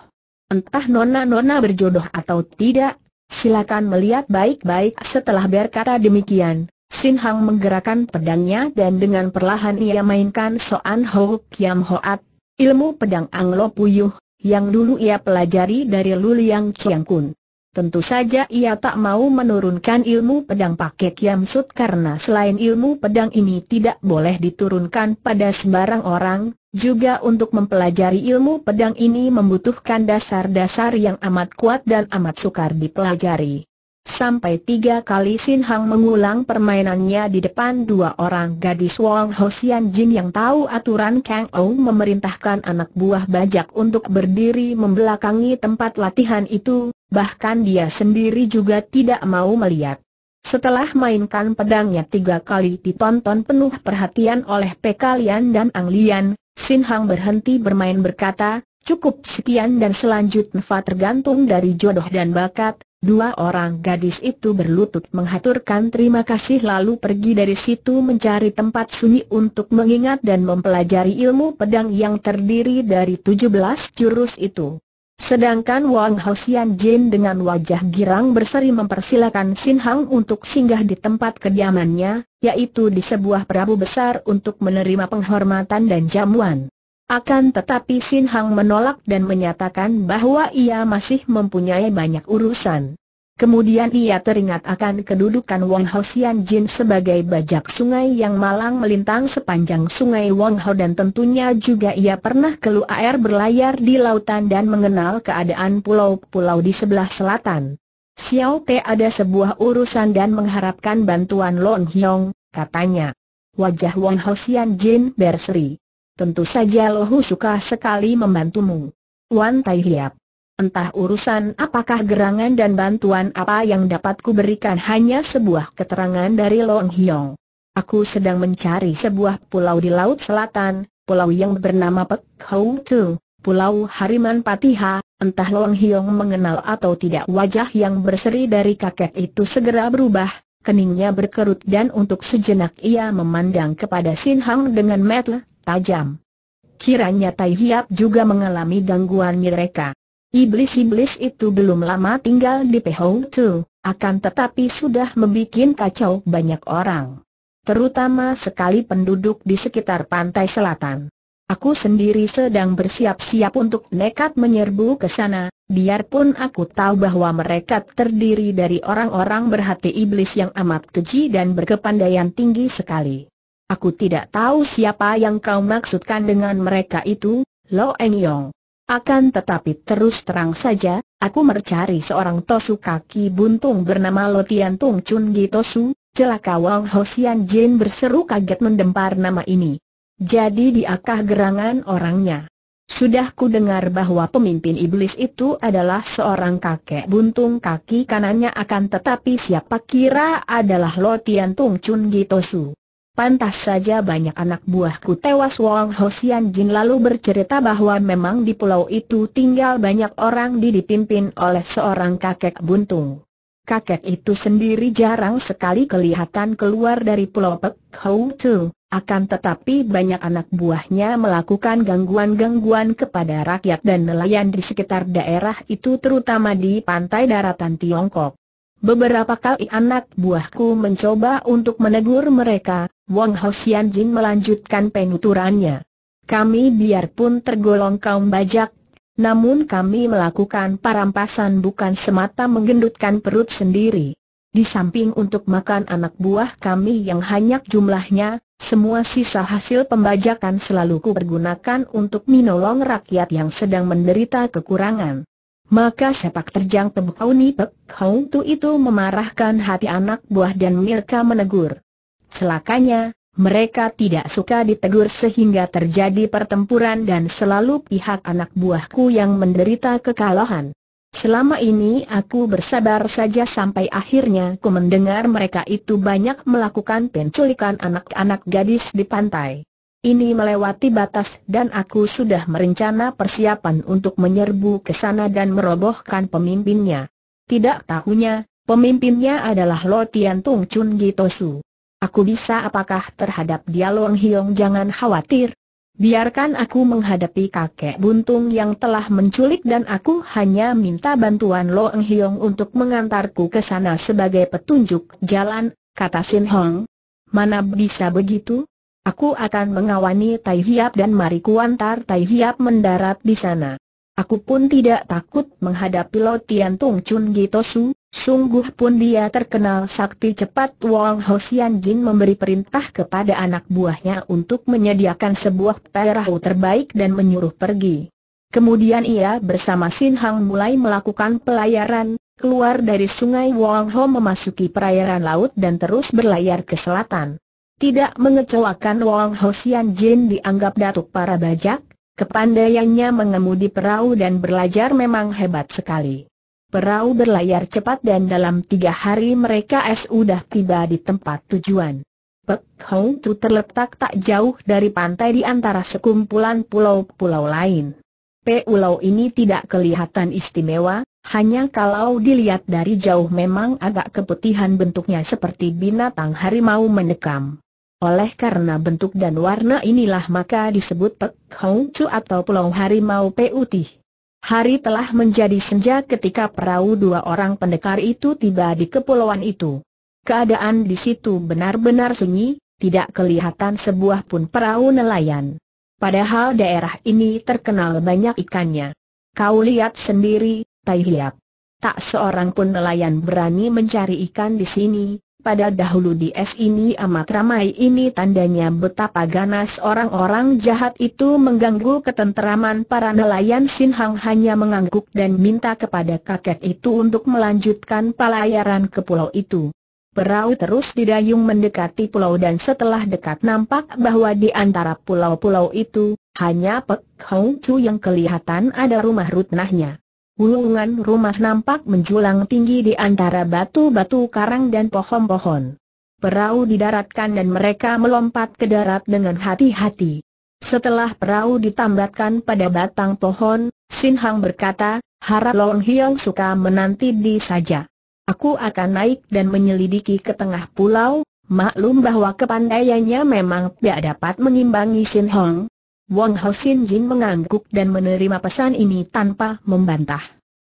Entah nona-nona berjodoh atau tidak, Silakan melihat baik-baik setelah berkata demikian. Sin Hang menggerakkan pedangnya dan dengan perlahan ia mainkan Soan Ho Kiam Hoat, ilmu pedang Anglo Puyuh, yang dulu ia pelajari dari Luliang Chiang Kun. Tentu saja ia tak mau menurunkan ilmu pedang pakai Kiam Sut karena selain ilmu pedang ini tidak boleh diturunkan pada sembarang orang, juga untuk mempelajari ilmu pedang ini membutuhkan dasar-dasar yang amat kuat dan amat sukar dipelajari. Sampai tiga kali Sin Hang mengulang permainannya di depan dua orang gadis Wong Hosian Jin yang tahu aturan Kang Ou memerintahkan anak buah bajak untuk berdiri membelakangi tempat latihan itu, Bahkan dia sendiri juga tidak mau melihat. Setelah mainkan pedangnya tiga kali ditonton penuh perhatian oleh Pekalian dan Anglian, Sin Hang berhenti bermain berkata, cukup sekian dan selanjutnya tergantung dari jodoh dan bakat, dua orang gadis itu berlutut menghaturkan terima kasih lalu pergi dari situ mencari tempat sunyi untuk mengingat dan mempelajari ilmu pedang yang terdiri dari 17 jurus itu. Sedangkan Wang Hosian Jin dengan wajah girang berseri mempersilakan Sin Hang untuk singgah di tempat kediamannya, yaitu di sebuah perahu besar untuk menerima penghormatan dan jamuan. Akan tetapi Sin Hang menolak dan menyatakan bahwa ia masih mempunyai banyak urusan. Kemudian ia teringat akan kedudukan Wang Ho Sian Jin sebagai bajak sungai yang malang melintang sepanjang sungai Wang Ho dan tentunya juga ia pernah keluar air berlayar di lautan dan mengenal keadaan pulau-pulau di sebelah selatan. Xiao Pe ada sebuah urusan dan mengharapkan bantuan Long Hyong, katanya. Wajah Wang Ho Sian Jin berseri. Tentu saja Lohu suka sekali membantumu. Wan Tai Hiap entah urusan apakah gerangan dan bantuan apa yang dapat kuberikan hanya sebuah keterangan dari Long Hiong. Aku sedang mencari sebuah pulau di Laut Selatan, pulau yang bernama Pek Hou Tu, Pulau Hariman Patiha, entah Long Hiong mengenal atau tidak wajah yang berseri dari kakek itu segera berubah, keningnya berkerut dan untuk sejenak ia memandang kepada Sin Hang dengan metel, tajam. Kiranya Tai Hiap juga mengalami gangguan mereka. Iblis-iblis itu belum lama tinggal di Pehong Tu, akan tetapi sudah membuat kacau banyak orang. Terutama sekali penduduk di sekitar pantai selatan. Aku sendiri sedang bersiap-siap untuk nekat menyerbu ke sana, biarpun aku tahu bahwa mereka terdiri dari orang-orang berhati iblis yang amat keji dan berkepandaian tinggi sekali. Aku tidak tahu siapa yang kau maksudkan dengan mereka itu, Lo Eng Yong. Akan tetapi terus terang saja, aku mencari seorang tosu kaki buntung bernama Lotian Tung Chun Gi Tosu, celaka Wang Hosian Jin berseru kaget mendempar nama ini. Jadi diakah gerangan orangnya? Sudah ku dengar bahwa pemimpin iblis itu adalah seorang kakek buntung kaki kanannya akan tetapi siapa kira adalah Lotian Tung Chun Gi Tosu. Pantas saja banyak anak buahku tewas Wang Hosian Jin lalu bercerita bahwa memang di pulau itu tinggal banyak orang dipimpin oleh seorang kakek buntung. Kakek itu sendiri jarang sekali kelihatan keluar dari pulau Pek Hou Tu, akan tetapi banyak anak buahnya melakukan gangguan-gangguan kepada rakyat dan nelayan di sekitar daerah itu terutama di pantai daratan Tiongkok. Beberapa kali anak buahku mencoba untuk menegur mereka, Wang Hosian Jin melanjutkan penuturannya. Kami biarpun tergolong kaum bajak, namun kami melakukan perampasan bukan semata menggendutkan perut sendiri. Di samping untuk makan anak buah kami yang hanya jumlahnya, semua sisa hasil pembajakan selalu kupergunakan untuk menolong rakyat yang sedang menderita kekurangan. Maka sepak terjang Pemkauni Pek Hong Tu itu memarahkan hati anak buah dan Milka menegur. Celakanya, mereka tidak suka ditegur sehingga terjadi pertempuran dan selalu pihak anak buahku yang menderita kekalahan. Selama ini aku bersabar saja sampai akhirnya ku mendengar mereka itu banyak melakukan penculikan anak-anak gadis di pantai ini melewati batas dan aku sudah merencana persiapan untuk menyerbu ke sana dan merobohkan pemimpinnya. Tidak tahunya, pemimpinnya adalah Lo Tian Tung Chun Gitosu. Aku bisa apakah terhadap dia Long Hiong jangan khawatir. Biarkan aku menghadapi kakek buntung yang telah menculik dan aku hanya minta bantuan Eng Hiong untuk mengantarku ke sana sebagai petunjuk jalan, kata Sin Hong. Mana bisa begitu? Aku akan mengawani Tai Hiap dan mari kuantar Tai Hiap mendarat di sana. Aku pun tidak takut menghadapi Lo Tian Tung Chun Gitosu, sungguh pun dia terkenal sakti cepat Wang Ho Sian Jin memberi perintah kepada anak buahnya untuk menyediakan sebuah perahu terbaik dan menyuruh pergi. Kemudian ia bersama Sin Hang mulai melakukan pelayaran, keluar dari sungai Wang Ho memasuki perairan laut dan terus berlayar ke selatan. Tidak mengecewakan Wang Hosian Jin dianggap datuk para bajak, kepandaiannya mengemudi perahu dan belajar memang hebat sekali. Perahu berlayar cepat dan dalam tiga hari mereka sudah tiba di tempat tujuan. Pek Hong Tu terletak tak jauh dari pantai di antara sekumpulan pulau-pulau lain. Pulau ini tidak kelihatan istimewa, hanya kalau dilihat dari jauh memang agak keputihan bentuknya seperti binatang harimau menekam. Oleh karena bentuk dan warna inilah maka disebut Pek Hong Chu atau Pulau Harimau Putih. Hari telah menjadi senja ketika perahu dua orang pendekar itu tiba di kepulauan itu. Keadaan di situ benar-benar sunyi, tidak kelihatan sebuah pun perahu nelayan. Padahal daerah ini terkenal banyak ikannya. Kau lihat sendiri, Tai Hiap. Tak seorang pun nelayan berani mencari ikan di sini, pada dahulu di es ini amat ramai ini tandanya betapa ganas orang-orang jahat itu mengganggu ketenteraman para nelayan Sin Hang hanya mengangguk dan minta kepada kakek itu untuk melanjutkan pelayaran ke pulau itu. Perahu terus didayung mendekati pulau dan setelah dekat nampak bahwa di antara pulau-pulau itu, hanya Pek Hong Chu yang kelihatan ada rumah rutnahnya. Gulungan rumah nampak menjulang tinggi di antara batu-batu karang dan pohon-pohon. Perahu didaratkan dan mereka melompat ke darat dengan hati-hati. Setelah perahu ditambatkan pada batang pohon, Sin Hang berkata, harap Long Hiong suka menanti di saja. Aku akan naik dan menyelidiki ke tengah pulau, maklum bahwa kepandaiannya memang tidak dapat mengimbangi Sin Hong, Wong Sin Jin mengangguk dan menerima pesan ini tanpa membantah.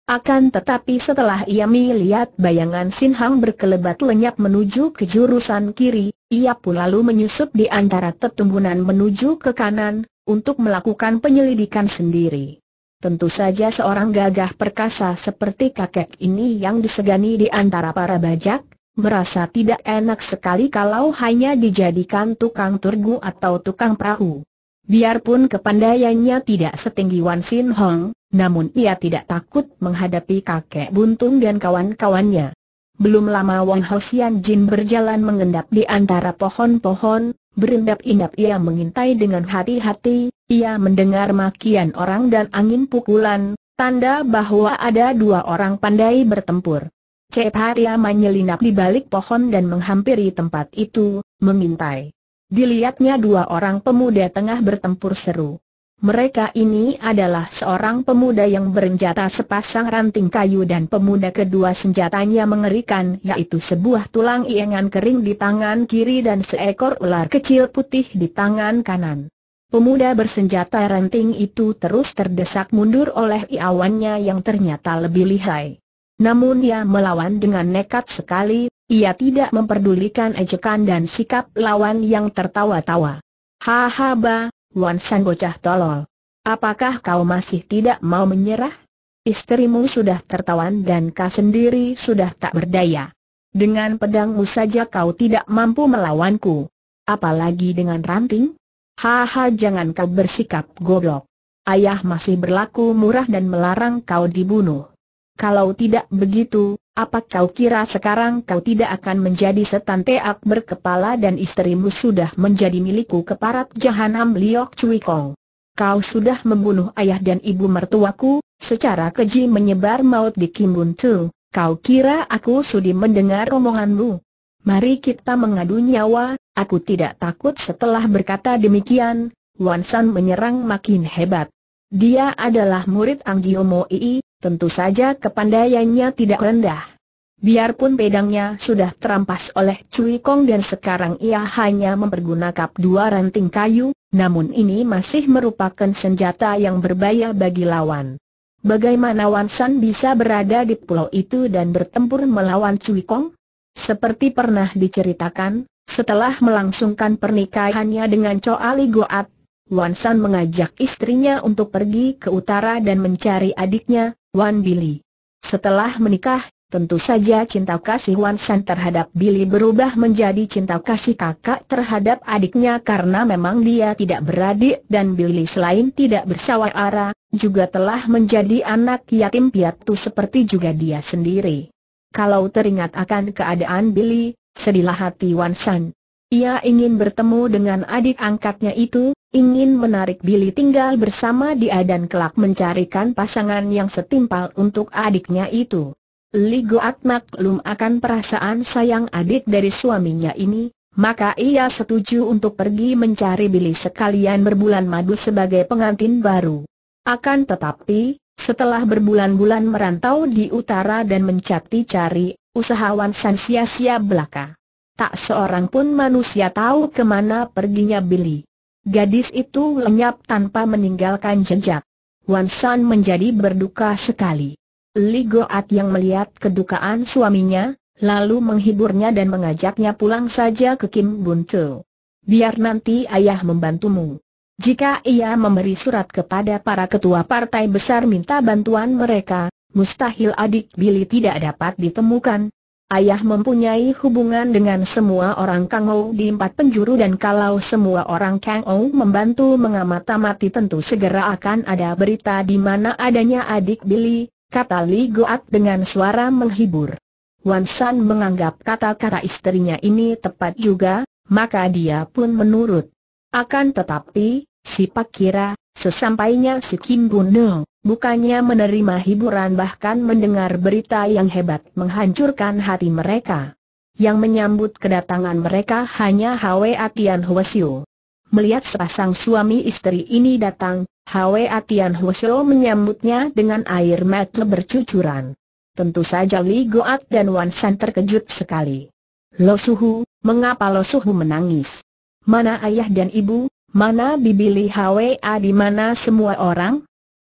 Akan tetapi setelah ia melihat bayangan Sin Hang berkelebat lenyap menuju ke jurusan kiri, ia pun lalu menyusup di antara tetumbunan menuju ke kanan, untuk melakukan penyelidikan sendiri. Tentu saja seorang gagah perkasa seperti kakek ini yang disegani di antara para bajak, merasa tidak enak sekali kalau hanya dijadikan tukang turgu atau tukang perahu. Biarpun kepandaiannya tidak setinggi Wan Sin Hong, namun ia tidak takut menghadapi kakek buntung dan kawan-kawannya. Belum lama Wang Hosian Jin berjalan mengendap di antara pohon-pohon, berindap-indap ia mengintai dengan hati-hati, ia mendengar makian orang dan angin pukulan, tanda bahwa ada dua orang pandai bertempur. Cepat Haria menyelinap di balik pohon dan menghampiri tempat itu, mengintai. Dilihatnya dua orang pemuda tengah bertempur seru. Mereka ini adalah seorang pemuda yang bersenjata sepasang ranting kayu dan pemuda kedua senjatanya mengerikan yaitu sebuah tulang iengan kering di tangan kiri dan seekor ular kecil putih di tangan kanan. Pemuda bersenjata ranting itu terus terdesak mundur oleh iawannya yang ternyata lebih lihai. Namun ia melawan dengan nekat sekali, ia tidak memperdulikan ejekan dan sikap lawan yang tertawa-tawa. Haha ba, Wan San bocah tolol. Apakah kau masih tidak mau menyerah? Istrimu sudah tertawan dan kau sendiri sudah tak berdaya. Dengan pedangmu saja kau tidak mampu melawanku. Apalagi dengan ranting? Haha jangan kau bersikap goblok. Ayah masih berlaku murah dan melarang kau dibunuh. Kalau tidak begitu, apa kau kira sekarang kau tidak akan menjadi setan teak berkepala dan istrimu sudah menjadi milikku keparat jahanam Liok Cui Kong? Kau sudah membunuh ayah dan ibu mertuaku, secara keji menyebar maut di Kimbun Tu. Kau kira aku sudi mendengar omonganmu? Mari kita mengadu nyawa, aku tidak takut setelah berkata demikian, Wansan menyerang makin hebat. Dia adalah murid Ang Jiomo Ii, Tentu saja kepandaiannya tidak rendah. Biarpun pedangnya sudah terampas oleh Cui Kong dan sekarang ia hanya mempergunakan dua ranting kayu, namun ini masih merupakan senjata yang berbahaya bagi lawan. Bagaimana Wansan bisa berada di pulau itu dan bertempur melawan Cui Kong? Seperti pernah diceritakan, setelah melangsungkan pernikahannya dengan Choa Li Goat, Wan San mengajak istrinya untuk pergi ke utara dan mencari adiknya, Wan Billy. Setelah menikah, tentu saja cinta kasih Wan San terhadap Billy berubah menjadi cinta kasih kakak terhadap adiknya karena memang dia tidak beradik dan Billy selain tidak bersawara, juga telah menjadi anak yatim piatu seperti juga dia sendiri. Kalau teringat akan keadaan Billy, sedihlah hati Wan San. Ia ingin bertemu dengan adik angkatnya itu, ingin menarik Billy tinggal bersama dia dan kelak mencarikan pasangan yang setimpal untuk adiknya itu. Li Goat maklum akan perasaan sayang adik dari suaminya ini, maka ia setuju untuk pergi mencari Billy sekalian berbulan madu sebagai pengantin baru. Akan tetapi, setelah berbulan-bulan merantau di utara dan mencari-cari, usahawan San sia-sia belaka. Tak seorang pun manusia tahu kemana perginya Billy. Gadis itu lenyap tanpa meninggalkan jejak. Wan San menjadi berduka sekali. Li Goat yang melihat kedukaan suaminya, lalu menghiburnya dan mengajaknya pulang saja ke Kim Bun Tu. Biar nanti ayah membantumu. Jika ia memberi surat kepada para ketua partai besar minta bantuan mereka, mustahil adik Billy tidak dapat ditemukan, Ayah mempunyai hubungan dengan semua orang Kang Ou di empat penjuru dan kalau semua orang Kang Ou membantu mengamati-mati tentu segera akan ada berita di mana adanya adik Billy, kata Li Goat dengan suara menghibur. Wan San menganggap kata-kata istrinya ini tepat juga, maka dia pun menurut. Akan tetapi, si Pak kira, sesampainya si Kim Gunung bukannya menerima hiburan bahkan mendengar berita yang hebat menghancurkan hati mereka. Yang menyambut kedatangan mereka hanya Hwe Atian Hwasyo. Melihat sepasang suami istri ini datang, Hwe Atian Hwasyo menyambutnya dengan air mata bercucuran. Tentu saja Li Goat dan Wan San terkejut sekali. Lo Suhu, mengapa Lo Suhu menangis? Mana ayah dan ibu, mana bibili Li Hwa di mana semua orang?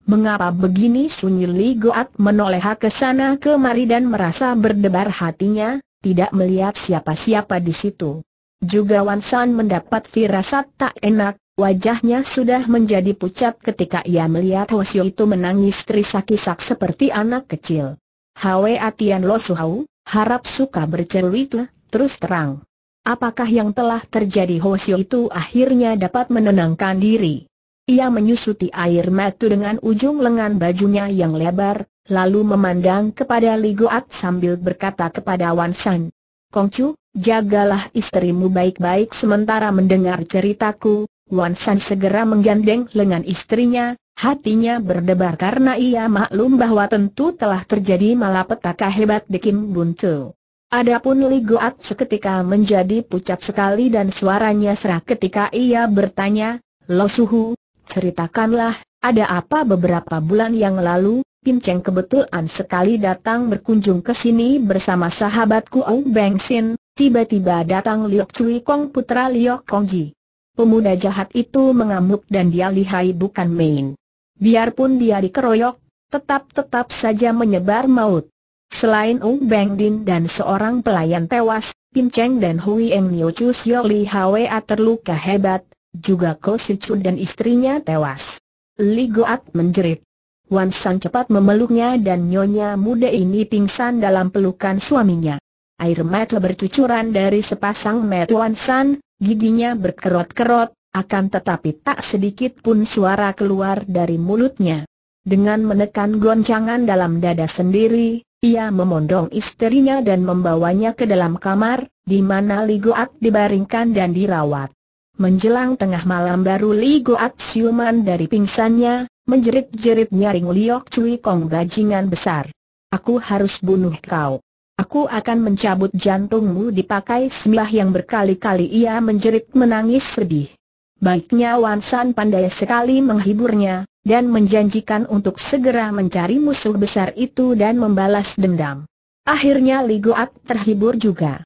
Mengapa begini sunyi Li Goat menoleh ke sana kemari dan merasa berdebar hatinya, tidak melihat siapa-siapa di situ. Juga Wan San mendapat firasat tak enak, wajahnya sudah menjadi pucat ketika ia melihat Siu itu menangis terisak-isak seperti anak kecil. Hwe Atian Lo Suhau, harap suka bercerita, terus terang. Apakah yang telah terjadi Siu itu akhirnya dapat menenangkan diri? Ia menyusuti air mata dengan ujung lengan bajunya yang lebar, lalu memandang kepada Li Goat sambil berkata kepada Wan San. Kongcu, jagalah istrimu baik-baik sementara mendengar ceritaku. Wan San segera menggandeng lengan istrinya, hatinya berdebar karena ia maklum bahwa tentu telah terjadi malapetaka hebat di Kim Buntu. Adapun Li Goat seketika menjadi pucat sekali dan suaranya serak ketika ia bertanya, Lo Suhu, ceritakanlah, ada apa beberapa bulan yang lalu, Pinceng kebetulan sekali datang berkunjung ke sini bersama sahabatku Ong Beng Sin, tiba-tiba datang Liok Cui Kong putra Liok Kong Ji. Pemuda jahat itu mengamuk dan dia lihai bukan main. Biarpun dia dikeroyok, tetap-tetap saja menyebar maut. Selain Ong Beng Din dan seorang pelayan tewas, Pinceng dan Hui Eng Niu Chu Sio Li Hwa terluka hebat, juga Ko Chun dan istrinya tewas. Li Goat menjerit. Wan San cepat memeluknya dan nyonya muda ini pingsan dalam pelukan suaminya. Air mata bercucuran dari sepasang mata Wan San, giginya berkerot-kerot, akan tetapi tak sedikit pun suara keluar dari mulutnya. Dengan menekan goncangan dalam dada sendiri, ia memondong istrinya dan membawanya ke dalam kamar, di mana Ligoat dibaringkan dan dirawat. Menjelang tengah malam baru Li Goat siuman dari pingsannya, menjerit-jerit nyaring Liok Cui Kong bajingan besar. Aku harus bunuh kau. Aku akan mencabut jantungmu dipakai semilah yang berkali-kali ia menjerit menangis sedih. Baiknya Wan San pandai sekali menghiburnya, dan menjanjikan untuk segera mencari musuh besar itu dan membalas dendam. Akhirnya Li Goat terhibur juga.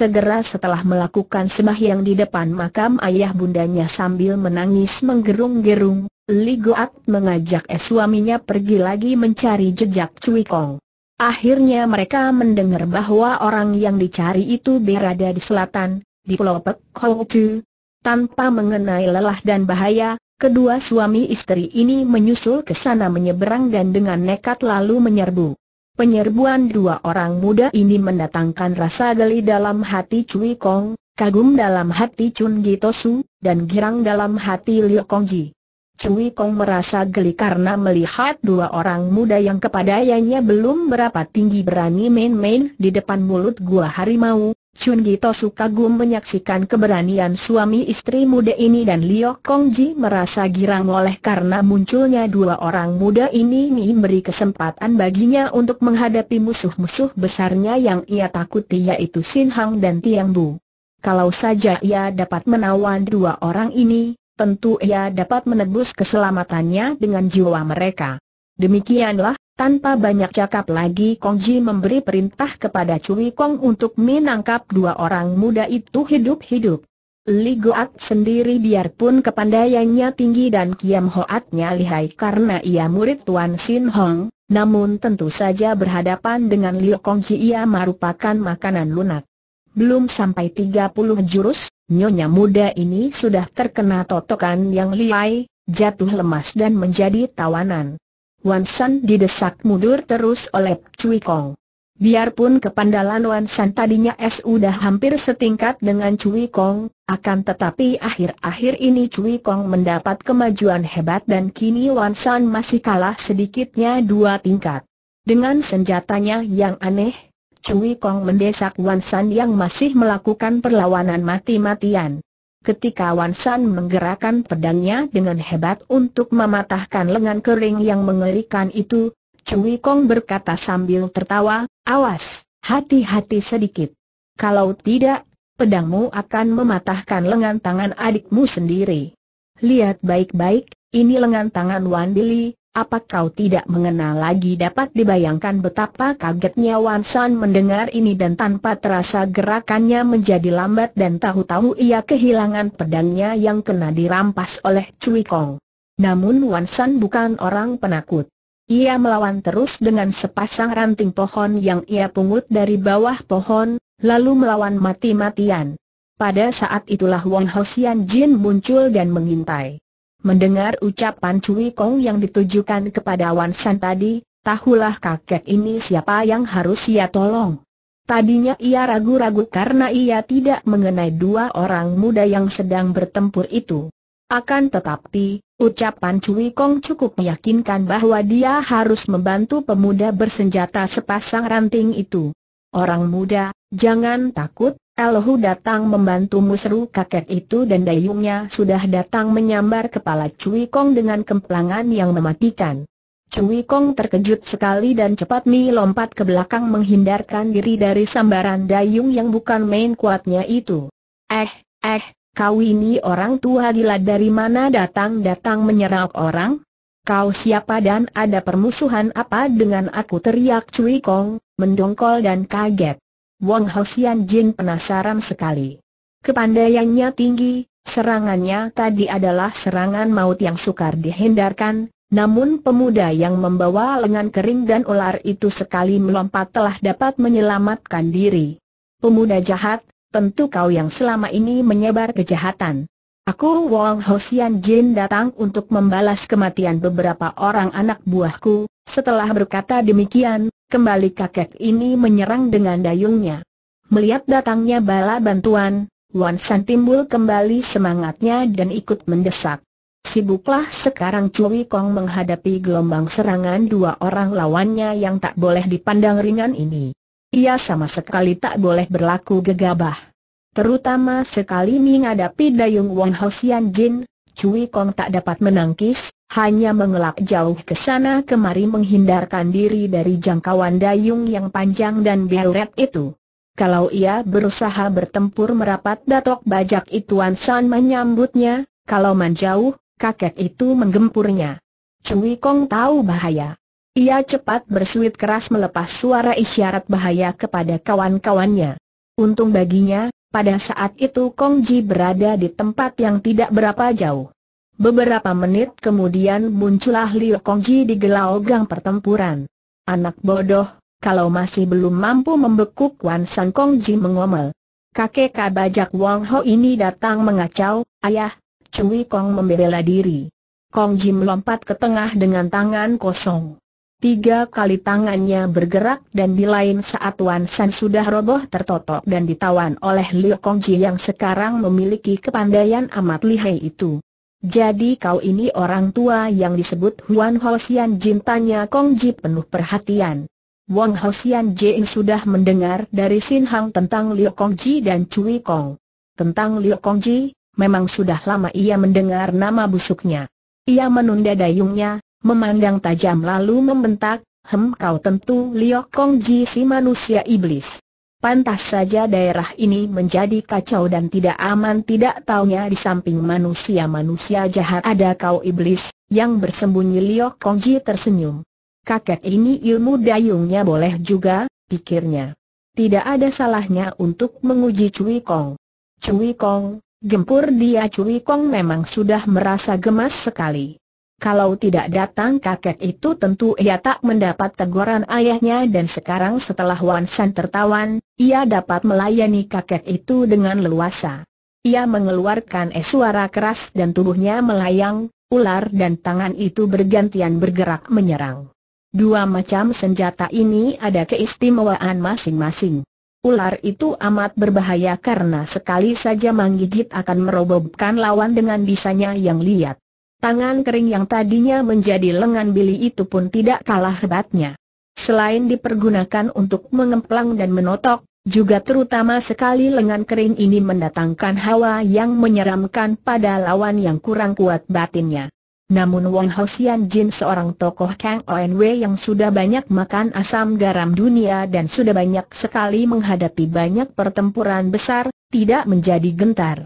Segera setelah melakukan sembahyang di depan makam ayah bundanya sambil menangis menggerung-gerung, Li Goat mengajak es suaminya pergi lagi mencari jejak Cui Kong. Akhirnya mereka mendengar bahwa orang yang dicari itu berada di selatan, di Pulau Pek Houtu. Tanpa mengenai lelah dan bahaya, kedua suami istri ini menyusul ke sana menyeberang dan dengan nekat lalu menyerbu. Penyerbuan dua orang muda ini mendatangkan rasa geli dalam hati Cui Kong, kagum dalam hati Chun Gitosu, dan girang dalam hati Liu Kongji. Cui Kong merasa geli karena melihat dua orang muda yang kepadanya belum berapa tinggi berani main-main di depan mulut gua harimau, Chun Gito kagum menyaksikan keberanian suami istri muda ini dan Liok Kong Ji merasa girang oleh karena munculnya dua orang muda ini memberi kesempatan baginya untuk menghadapi musuh-musuh besarnya yang ia takuti yaitu Sin Hang dan Tiang Bu. Kalau saja ia dapat menawan dua orang ini, tentu ia dapat menebus keselamatannya dengan jiwa mereka. Demikianlah, tanpa banyak cakap lagi Kong Ji memberi perintah kepada Cui Kong untuk menangkap dua orang muda itu hidup-hidup. Li Goat sendiri biarpun kepandaiannya tinggi dan Kiam Hoatnya lihai karena ia murid Tuan Sin Hong, namun tentu saja berhadapan dengan Liu Kong Ji ia merupakan makanan lunak. Belum sampai 30 jurus, nyonya muda ini sudah terkena totokan yang lihai, jatuh lemas dan menjadi tawanan. Wan didesak mundur terus oleh Cui Kong. Biarpun kepandalan Wan tadinya S sudah hampir setingkat dengan Cui Kong, akan tetapi akhir-akhir ini Cui Kong mendapat kemajuan hebat dan kini Wan masih kalah sedikitnya dua tingkat. Dengan senjatanya yang aneh, Cui Kong mendesak Wan yang masih melakukan perlawanan mati-matian ketika Wan San menggerakkan pedangnya dengan hebat untuk mematahkan lengan kering yang mengerikan itu, Cui Kong berkata sambil tertawa, awas, hati-hati sedikit. Kalau tidak, pedangmu akan mematahkan lengan tangan adikmu sendiri. Lihat baik-baik, ini lengan tangan Wan Dili, apa kau tidak mengenal lagi dapat dibayangkan betapa kagetnya Wan San mendengar ini dan tanpa terasa gerakannya menjadi lambat dan tahu-tahu ia kehilangan pedangnya yang kena dirampas oleh Cui Kong. Namun Wan San bukan orang penakut. Ia melawan terus dengan sepasang ranting pohon yang ia pungut dari bawah pohon, lalu melawan mati-matian. Pada saat itulah Wong Hosian Jin muncul dan mengintai. Mendengar ucapan Cui Kong yang ditujukan kepada Wan San tadi, tahulah kakek ini siapa yang harus ia tolong. Tadinya ia ragu-ragu karena ia tidak mengenai dua orang muda yang sedang bertempur itu. Akan tetapi, ucapan Cui Kong cukup meyakinkan bahwa dia harus membantu pemuda bersenjata sepasang ranting itu. Orang muda, jangan takut, Elhu datang membantu Musru kakek itu dan dayungnya sudah datang menyambar kepala Cui Kong dengan kemplangan yang mematikan. Cui Kong terkejut sekali dan cepat Mi lompat ke belakang menghindarkan diri dari sambaran dayung yang bukan main kuatnya itu. Eh, eh, kau ini orang tua gila dari mana datang-datang menyerang orang? Kau siapa dan ada permusuhan apa dengan aku teriak Cui Kong, mendongkol dan kaget. Wong Hosian Jin penasaran sekali. Kepandaiannya tinggi, serangannya tadi adalah serangan maut yang sukar dihindarkan, namun pemuda yang membawa lengan kering dan ular itu sekali melompat telah dapat menyelamatkan diri. Pemuda jahat, tentu kau yang selama ini menyebar kejahatan. Aku Wong Hosian Jin datang untuk membalas kematian beberapa orang anak buahku. Setelah berkata demikian, kembali kakek ini menyerang dengan dayungnya. Melihat datangnya bala bantuan, Wan San timbul kembali semangatnya dan ikut mendesak. Sibuklah sekarang Cui Kong menghadapi gelombang serangan dua orang lawannya yang tak boleh dipandang ringan ini. Ia sama sekali tak boleh berlaku gegabah. Terutama sekali menghadapi Dayung Wang Hosian Jin, Cui Kong tak dapat menangkis, hanya mengelak jauh ke sana kemari menghindarkan diri dari jangkauan dayung yang panjang dan beret itu. Kalau ia berusaha bertempur merapat datok bajak ituan San menyambutnya, kalau menjauh, kakek itu menggempurnya. Cui Kong tahu bahaya. Ia cepat bersuit keras melepas suara isyarat bahaya kepada kawan-kawannya. Untung baginya, pada saat itu Kong Ji berada di tempat yang tidak berapa jauh. Beberapa menit kemudian muncullah Liu Kong Ji di gelaugang pertempuran. Anak bodoh, kalau masih belum mampu membekuk Wan San Kong Ji mengomel. Kakek kabajak Wong Ho ini datang mengacau, ayah, Cui Kong membela diri. Kong Ji melompat ke tengah dengan tangan kosong. Tiga kali tangannya bergerak dan di lain saat Wan San sudah roboh tertotok dan ditawan oleh Liu Kongji yang sekarang memiliki kepandaian amat lihai itu. Jadi kau ini orang tua yang disebut Huan Hosian Jin tanya Kongji penuh perhatian. Wang Hosian Jin sudah mendengar dari Sin Hang tentang Liu Kongji dan Cui Kong. Tentang Liu Kongji, memang sudah lama ia mendengar nama busuknya. Ia menunda dayungnya, memandang tajam lalu membentak, Hem kau tentu Liok Kong Ji si manusia iblis. Pantas saja daerah ini menjadi kacau dan tidak aman tidak taunya di samping manusia-manusia jahat ada kau iblis, yang bersembunyi Liok Kong Ji tersenyum. Kakek ini ilmu dayungnya boleh juga, pikirnya. Tidak ada salahnya untuk menguji Cui Kong. Cui Kong, gempur dia Cui Kong memang sudah merasa gemas sekali. Kalau tidak datang kakek itu tentu ia tak mendapat teguran ayahnya dan sekarang setelah Wan San tertawan, ia dapat melayani kakek itu dengan leluasa. Ia mengeluarkan es suara keras dan tubuhnya melayang, ular dan tangan itu bergantian bergerak menyerang. Dua macam senjata ini ada keistimewaan masing-masing. Ular itu amat berbahaya karena sekali saja menggigit akan merobohkan lawan dengan bisanya yang liat. Tangan kering yang tadinya menjadi lengan Billy itu pun tidak kalah hebatnya. Selain dipergunakan untuk mengemplang dan menotok, juga terutama sekali lengan kering ini mendatangkan hawa yang menyeramkan pada lawan yang kurang kuat batinnya. Namun Wang Sian Jin seorang tokoh Kang Wei yang sudah banyak makan asam garam dunia dan sudah banyak sekali menghadapi banyak pertempuran besar, tidak menjadi gentar.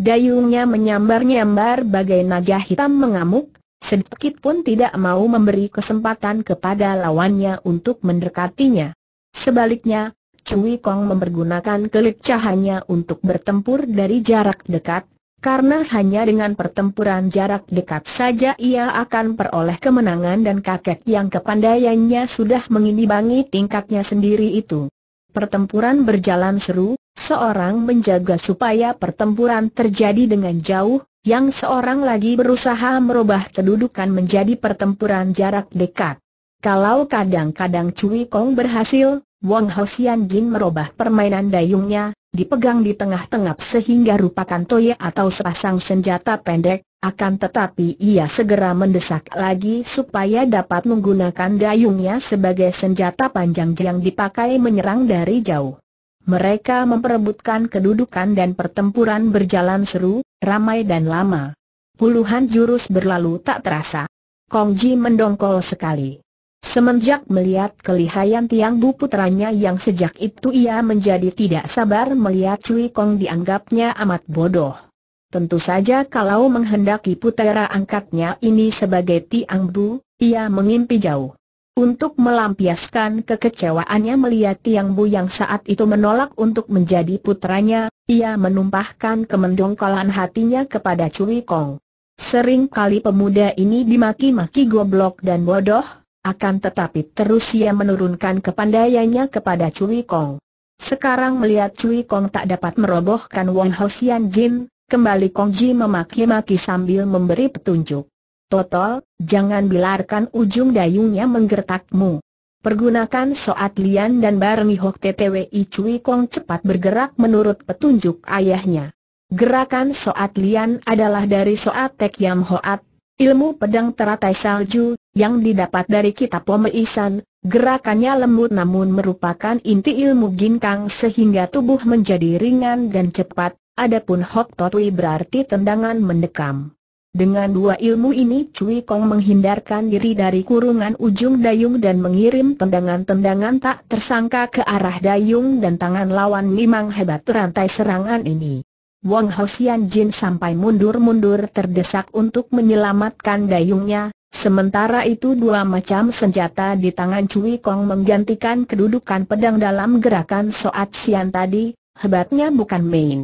Dayungnya menyambar-nyambar bagai naga hitam mengamuk, sedikit pun tidak mau memberi kesempatan kepada lawannya untuk mendekatinya. Sebaliknya, Cui Kong mempergunakan kelicahannya untuk bertempur dari jarak dekat, karena hanya dengan pertempuran jarak dekat saja ia akan peroleh kemenangan dan kakek yang kepandaiannya sudah mengimbangi tingkatnya sendiri itu. Pertempuran berjalan seru, Seorang menjaga supaya pertempuran terjadi dengan jauh, yang seorang lagi berusaha merubah kedudukan menjadi pertempuran jarak dekat. Kalau kadang-kadang Cui Kong berhasil, Wang Hsian Jin merubah permainan dayungnya, dipegang di tengah-tengah sehingga rupakan toye atau sepasang senjata pendek, akan tetapi ia segera mendesak lagi supaya dapat menggunakan dayungnya sebagai senjata panjang yang dipakai menyerang dari jauh. Mereka memperebutkan kedudukan dan pertempuran berjalan seru, ramai dan lama. Puluhan jurus berlalu tak terasa. Kong Ji mendongkol sekali. Semenjak melihat kelihayan Tiang Bu putranya yang sejak itu ia menjadi tidak sabar melihat Cui Kong dianggapnya amat bodoh. Tentu saja kalau menghendaki putera angkatnya ini sebagai Tiang Bu, ia mengimpi jauh. Untuk melampiaskan kekecewaannya melihat Tiang Bu yang saat itu menolak untuk menjadi putranya, ia menumpahkan kemendongkolan hatinya kepada Cui Kong. Sering kali pemuda ini dimaki-maki goblok dan bodoh, akan tetapi terus ia menurunkan kepandaiannya kepada Cui Kong. Sekarang melihat Cui Kong tak dapat merobohkan Wong Sian Jin, kembali Kong Ji memaki-maki sambil memberi petunjuk. Totol, jangan bilarkan ujung dayungnya menggertakmu. Pergunakan soat lian dan Barmi Hok TTWI Cui Kong cepat bergerak menurut petunjuk ayahnya. Gerakan soat lian adalah dari soat Tek Yam Hoat, ilmu pedang teratai salju, yang didapat dari kitab Pomeisan, gerakannya lembut namun merupakan inti ilmu ginkang sehingga tubuh menjadi ringan dan cepat, adapun Hok Totui berarti tendangan mendekam. Dengan dua ilmu ini Cui Kong menghindarkan diri dari kurungan ujung dayung dan mengirim tendangan-tendangan tak tersangka ke arah dayung dan tangan lawan memang hebat rantai serangan ini. Wong Hosian Jin sampai mundur-mundur terdesak untuk menyelamatkan dayungnya, sementara itu dua macam senjata di tangan Cui Kong menggantikan kedudukan pedang dalam gerakan Soat Sian tadi, hebatnya bukan main.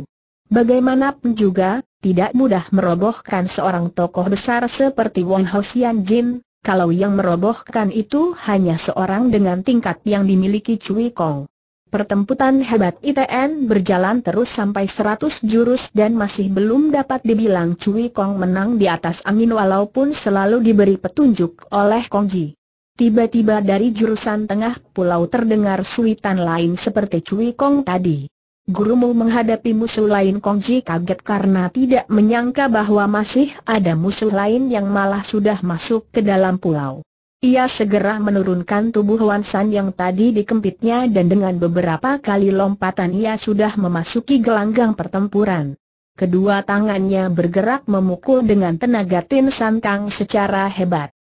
Bagaimanapun juga, tidak mudah merobohkan seorang tokoh besar seperti Wong Ho Sian Jin, kalau yang merobohkan itu hanya seorang dengan tingkat yang dimiliki Cui Kong. Pertempuran hebat ITN berjalan terus sampai 100 jurus dan masih belum dapat dibilang Cui Kong menang di atas angin walaupun selalu diberi petunjuk oleh Kong Ji. Tiba-tiba dari jurusan tengah pulau terdengar suitan lain seperti Cui Kong tadi. Gurumu menghadapi musuh lain Kongji kaget karena tidak menyangka bahwa masih ada musuh lain yang malah sudah masuk ke dalam pulau. Ia segera menurunkan tubuh wan San yang tadi dikempitnya dan dengan beberapa kali lompatan ia sudah memasuki gelanggang pertempuran. Kedua tangannya bergerak memukul dengan tenaga Tin San Kang secara hebat.